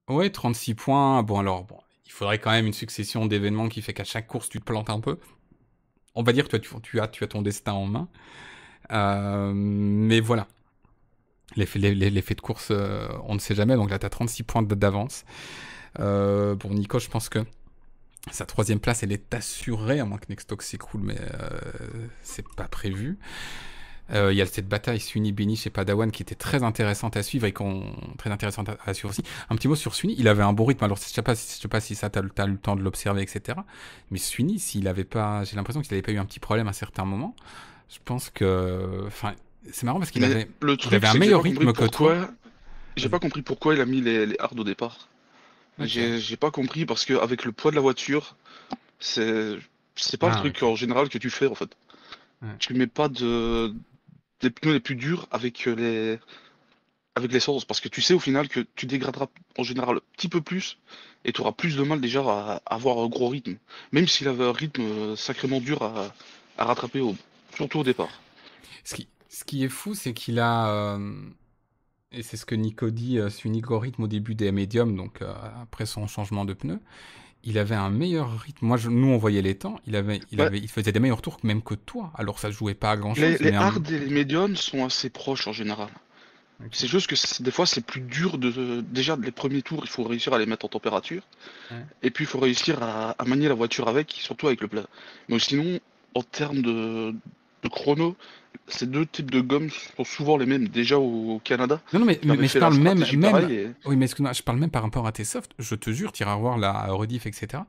Ouais, 36 points. Bon, alors, bon, il faudrait quand même une succession d'événements qui fait qu'à chaque course, tu te plantes un peu. On va dire que tu as ton destin en main. Euh, mais voilà. L'effet les, de course, euh, on ne sait jamais. Donc là, tu as 36 points d'avance. pour euh, Nico, je pense que sa troisième place, elle est assurée, à moins que Nextox s'écroule, mais euh, c'est pas prévu. Il y a cette bataille Sunny sais chez Padawan qui était très intéressante à suivre et qu'on très intéressante à, suivre aussi. Un petit mot sur Suni, il avait un bon rythme. Alors je sais pas, sais pas si ça t'as as eu le temps de l'observer, etc. Mais Suni s'il avait pas, j'ai l'impression qu'il n'avait pas eu un petit problème à certains moments je pense que. Enfin, c'est marrant parce qu'il avait, un meilleur rythme que toi. J'ai pas compris pourquoi il a mis les, hard au départ. J'ai pas compris parce qu'avec le poids de la voiture, c'est pas le ah, truc en général que tu fais en fait. Tu mets pas de, des pneus les plus durs avec euh, les avec l'essence parce que tu sais au final que tu dégraderas en général un petit peu plus et tu auras plus de mal déjà à, avoir un gros rythme. Même s'il avait un rythme euh, sacrément dur à, à rattraper au, Surtout au départ. Ce qui, ce qui est fou, c'est qu'il a. Euh, et c'est ce que Nico dit, euh, ce unique rythme au début des médiums, donc euh, après son changement de pneus Il avait un meilleur rythme. Moi, je, nous, on voyait les temps. Il, avait, il, avait, il faisait des meilleurs tours même que toi. Alors, ça jouait pas à grand-chose. Les, les hard et les médiums sont assez proches en général. C'est juste que des fois, c'est plus dur de. Déjà, les premiers tours, il faut réussir à les mettre en température. Et puis, il faut réussir à, à, manier la voiture avec, surtout avec le plat. Mais sinon, en termes de, de chrono, ces deux types de gommes sont souvent les mêmes déjà au, Canada. Non, mais, je parle même, oui, mais je parle même par rapport à tes softs. Je te jure, tu iras voir la rediff, etc.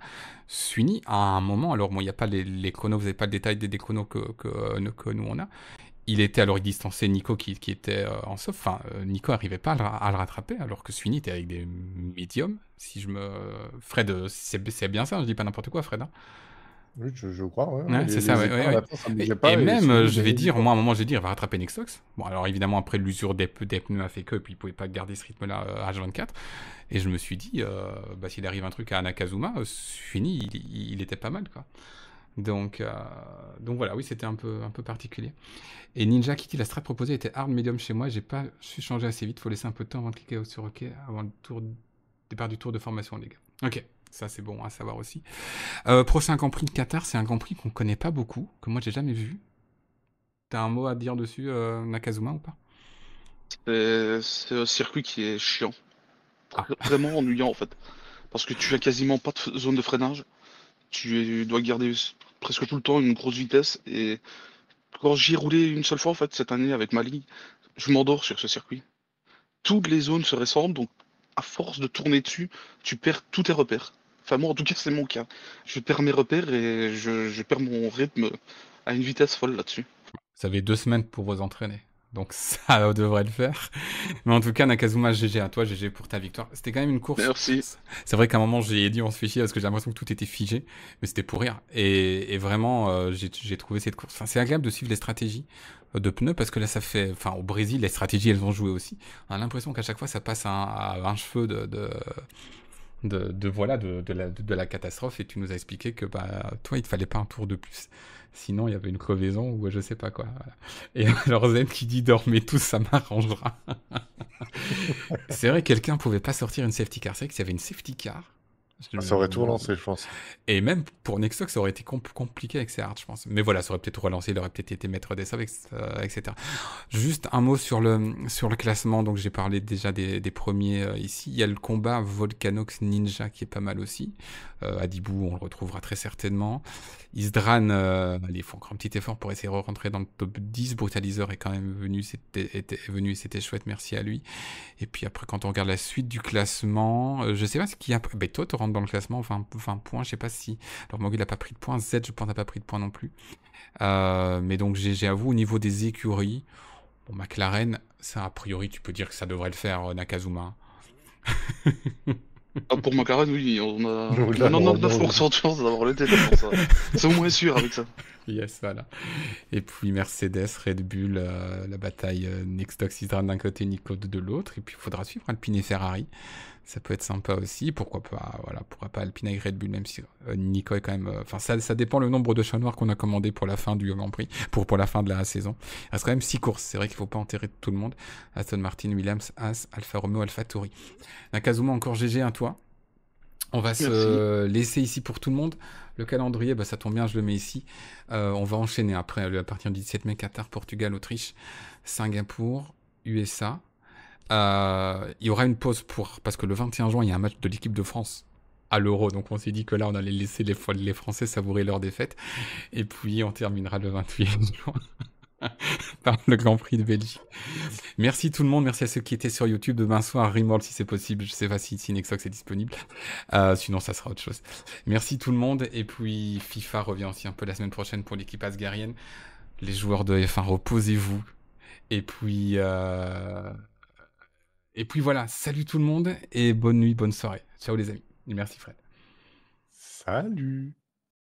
Suini, à un moment, alors bon, il n'y a pas les, chronos, vous n'avez pas le détail des, déconos chronos euh, que, nous on a. Il était alors distancé, Nico qui, était euh, en soft. Enfin, euh, Nico n'arrivait pas à le, rattraper, alors que Suini était avec des médiums. Si je me. Fred, c'est bien ça, je dis pas n'importe quoi, Fred. Hein je, crois, ouais. c'est ça, ouais, et, même, euh, je vais dire, au moins, à un moment, j'ai dit, on va rattraper Nextox. Bon, alors évidemment, après, l'usure des, pneus a fait que, et puis il pouvait pas garder ce rythme-là à euh, H24. Et je me suis dit, euh, bah, s'il arrive un truc à Anakazuma, fini, il, était pas mal, quoi. Donc, donc voilà, oui, c'était un peu, un peu particulier. Et Ninja qui Kitty, la strat proposée était hard medium chez moi. J'ai pas su changer assez vite. Faut laisser un peu de temps avant de cliquer sur OK, avant le tour, départ du tour de formation, les gars. Ok. Ça, c'est bon à savoir aussi. Euh, prochain Grand Prix de Qatar, c'est un Grand Prix qu'on connaît pas beaucoup, que moi j'ai jamais vu. as un mot à dire dessus, euh, Nakazuma, ou pas euh, C'est un circuit qui est chiant. Ah. Vraiment ennuyant, en fait. Parce que tu as quasiment pas de zone de freinage. Tu dois garder presque tout le temps une grosse vitesse. Et quand j'y ai roulé une seule fois, en fait, cette année avec Mali, je m'endors sur ce circuit. Toutes les zones se ressemblent, donc à force de tourner dessus, tu perds tous tes repères. Enfin, moi, en tout cas, c'est mon cas. Je perds mes repères et je, perds mon rythme à une vitesse folle là-dessus. Vous avez deux semaines pour vous entraîner. Donc ça devrait le faire. Mais en tout cas, Nakazuma, GG à toi, GG pour ta victoire. C'était quand même une course. Merci. C'est vrai qu'à un moment, j'ai dit on se fait parce que j'ai l'impression que tout était figé. Mais c'était pour rire. Et, vraiment, euh, j'ai trouvé cette course. c'est agréable de suivre les stratégies euh, de pneus parce que là, ça fait. Enfin, au Brésil, les stratégies, elles ont joué aussi. On a l'impression qu'à chaque fois, ça passe à un, cheveu de de, voilà de, la, catastrophe et tu nous as expliqué que bah toi il te fallait pas un tour de plus sinon il y avait une crevaison ou je sais pas quoi et alors Zen qui dit dormez tous ça m'arrangera c'est vrai quelqu'un pouvait pas sortir une safety car c'est vrai que y avait une safety car ça aurait tout relancé, je pense. Et même pour Nexox ça aurait été compliqué avec ses je pense. Mais voilà, ça aurait peut-être relancé, il aurait peut-être été maître des euh, etc. Juste un mot sur le, sur le classement. Donc, j'ai parlé déjà des, premiers euh, ici. Il y a le combat Volcanox Ninja qui est pas mal aussi. Euh, Adibou, on le retrouvera très certainement. Isdran, euh, allez, font encore un petit effort pour essayer de rentrer dans le top 10. Brutalizer est quand même venu, c'était, venu c'était chouette, merci à lui. Et puis après, quand on regarde la suite du classement, euh, je sais pas ce qu'il y a. Ben, toi, tu rentres dans le classement 20, points, je sais pas si. Alors, Mogul n'a pas pris de points, Z, je pense, n'a pas pris de points non plus. Euh, mais donc, j'ai à vous, au niveau des écuries, bon, McLaren, ça, a priori, tu peux dire que ça devrait le faire, euh, Nakazuma. Ah, pour Macarena, oui, on a 99% de chance d'avoir le tête C'est au moins sûr avec ça voilà. Et puis Mercedes, Red Bull, euh, la bataille euh, Nextox d'un côté, Nico de l'autre. Et puis il faudra suivre Alpine et Ferrari. Ça peut être sympa aussi. Pourquoi pas, voilà, pourquoi pas Alpine avec Red Bull, même si euh, Nico est quand même. Euh, enfin, ça, ça dépend le nombre de chats noirs qu'on a commandé pour la fin du Grand Prix, pour, pour la fin de la saison. Il reste quand même 6 courses. C'est vrai qu'il ne faut pas enterrer tout le monde. Aston Martin, Williams, Haas, Alfa Romeo, Alfa Tauri. Nakazuma, encore GG, un hein, toit. On va se laisser ici pour tout le monde. Le calendrier, bah, ça tombe bien, je le mets ici. Euh, on va enchaîner après, à partir du 17 mai, Qatar, Portugal, Autriche, Singapour, USA. Euh, il y aura une pause pour parce que le 21 juin, il y a un match de l'équipe de France à l'Euro. Donc on s'est dit que là, on allait laisser les, les Français savourer leur défaite. Et puis on terminera le 28 juin. par le Grand Prix de Belgique. Merci tout le monde, merci à ceux qui étaient sur YouTube demain soir, Rimworld si c'est possible, je sais pas si, si est disponible, euh, sinon ça sera autre chose. Merci tout le monde, et puis FIFA revient aussi un peu la semaine prochaine pour l'équipe asgarienne. Les joueurs de F1, reposez-vous, et puis... Euh, et puis voilà, salut tout le monde, et bonne nuit, bonne soirée. Ciao les amis, merci Fred. Salut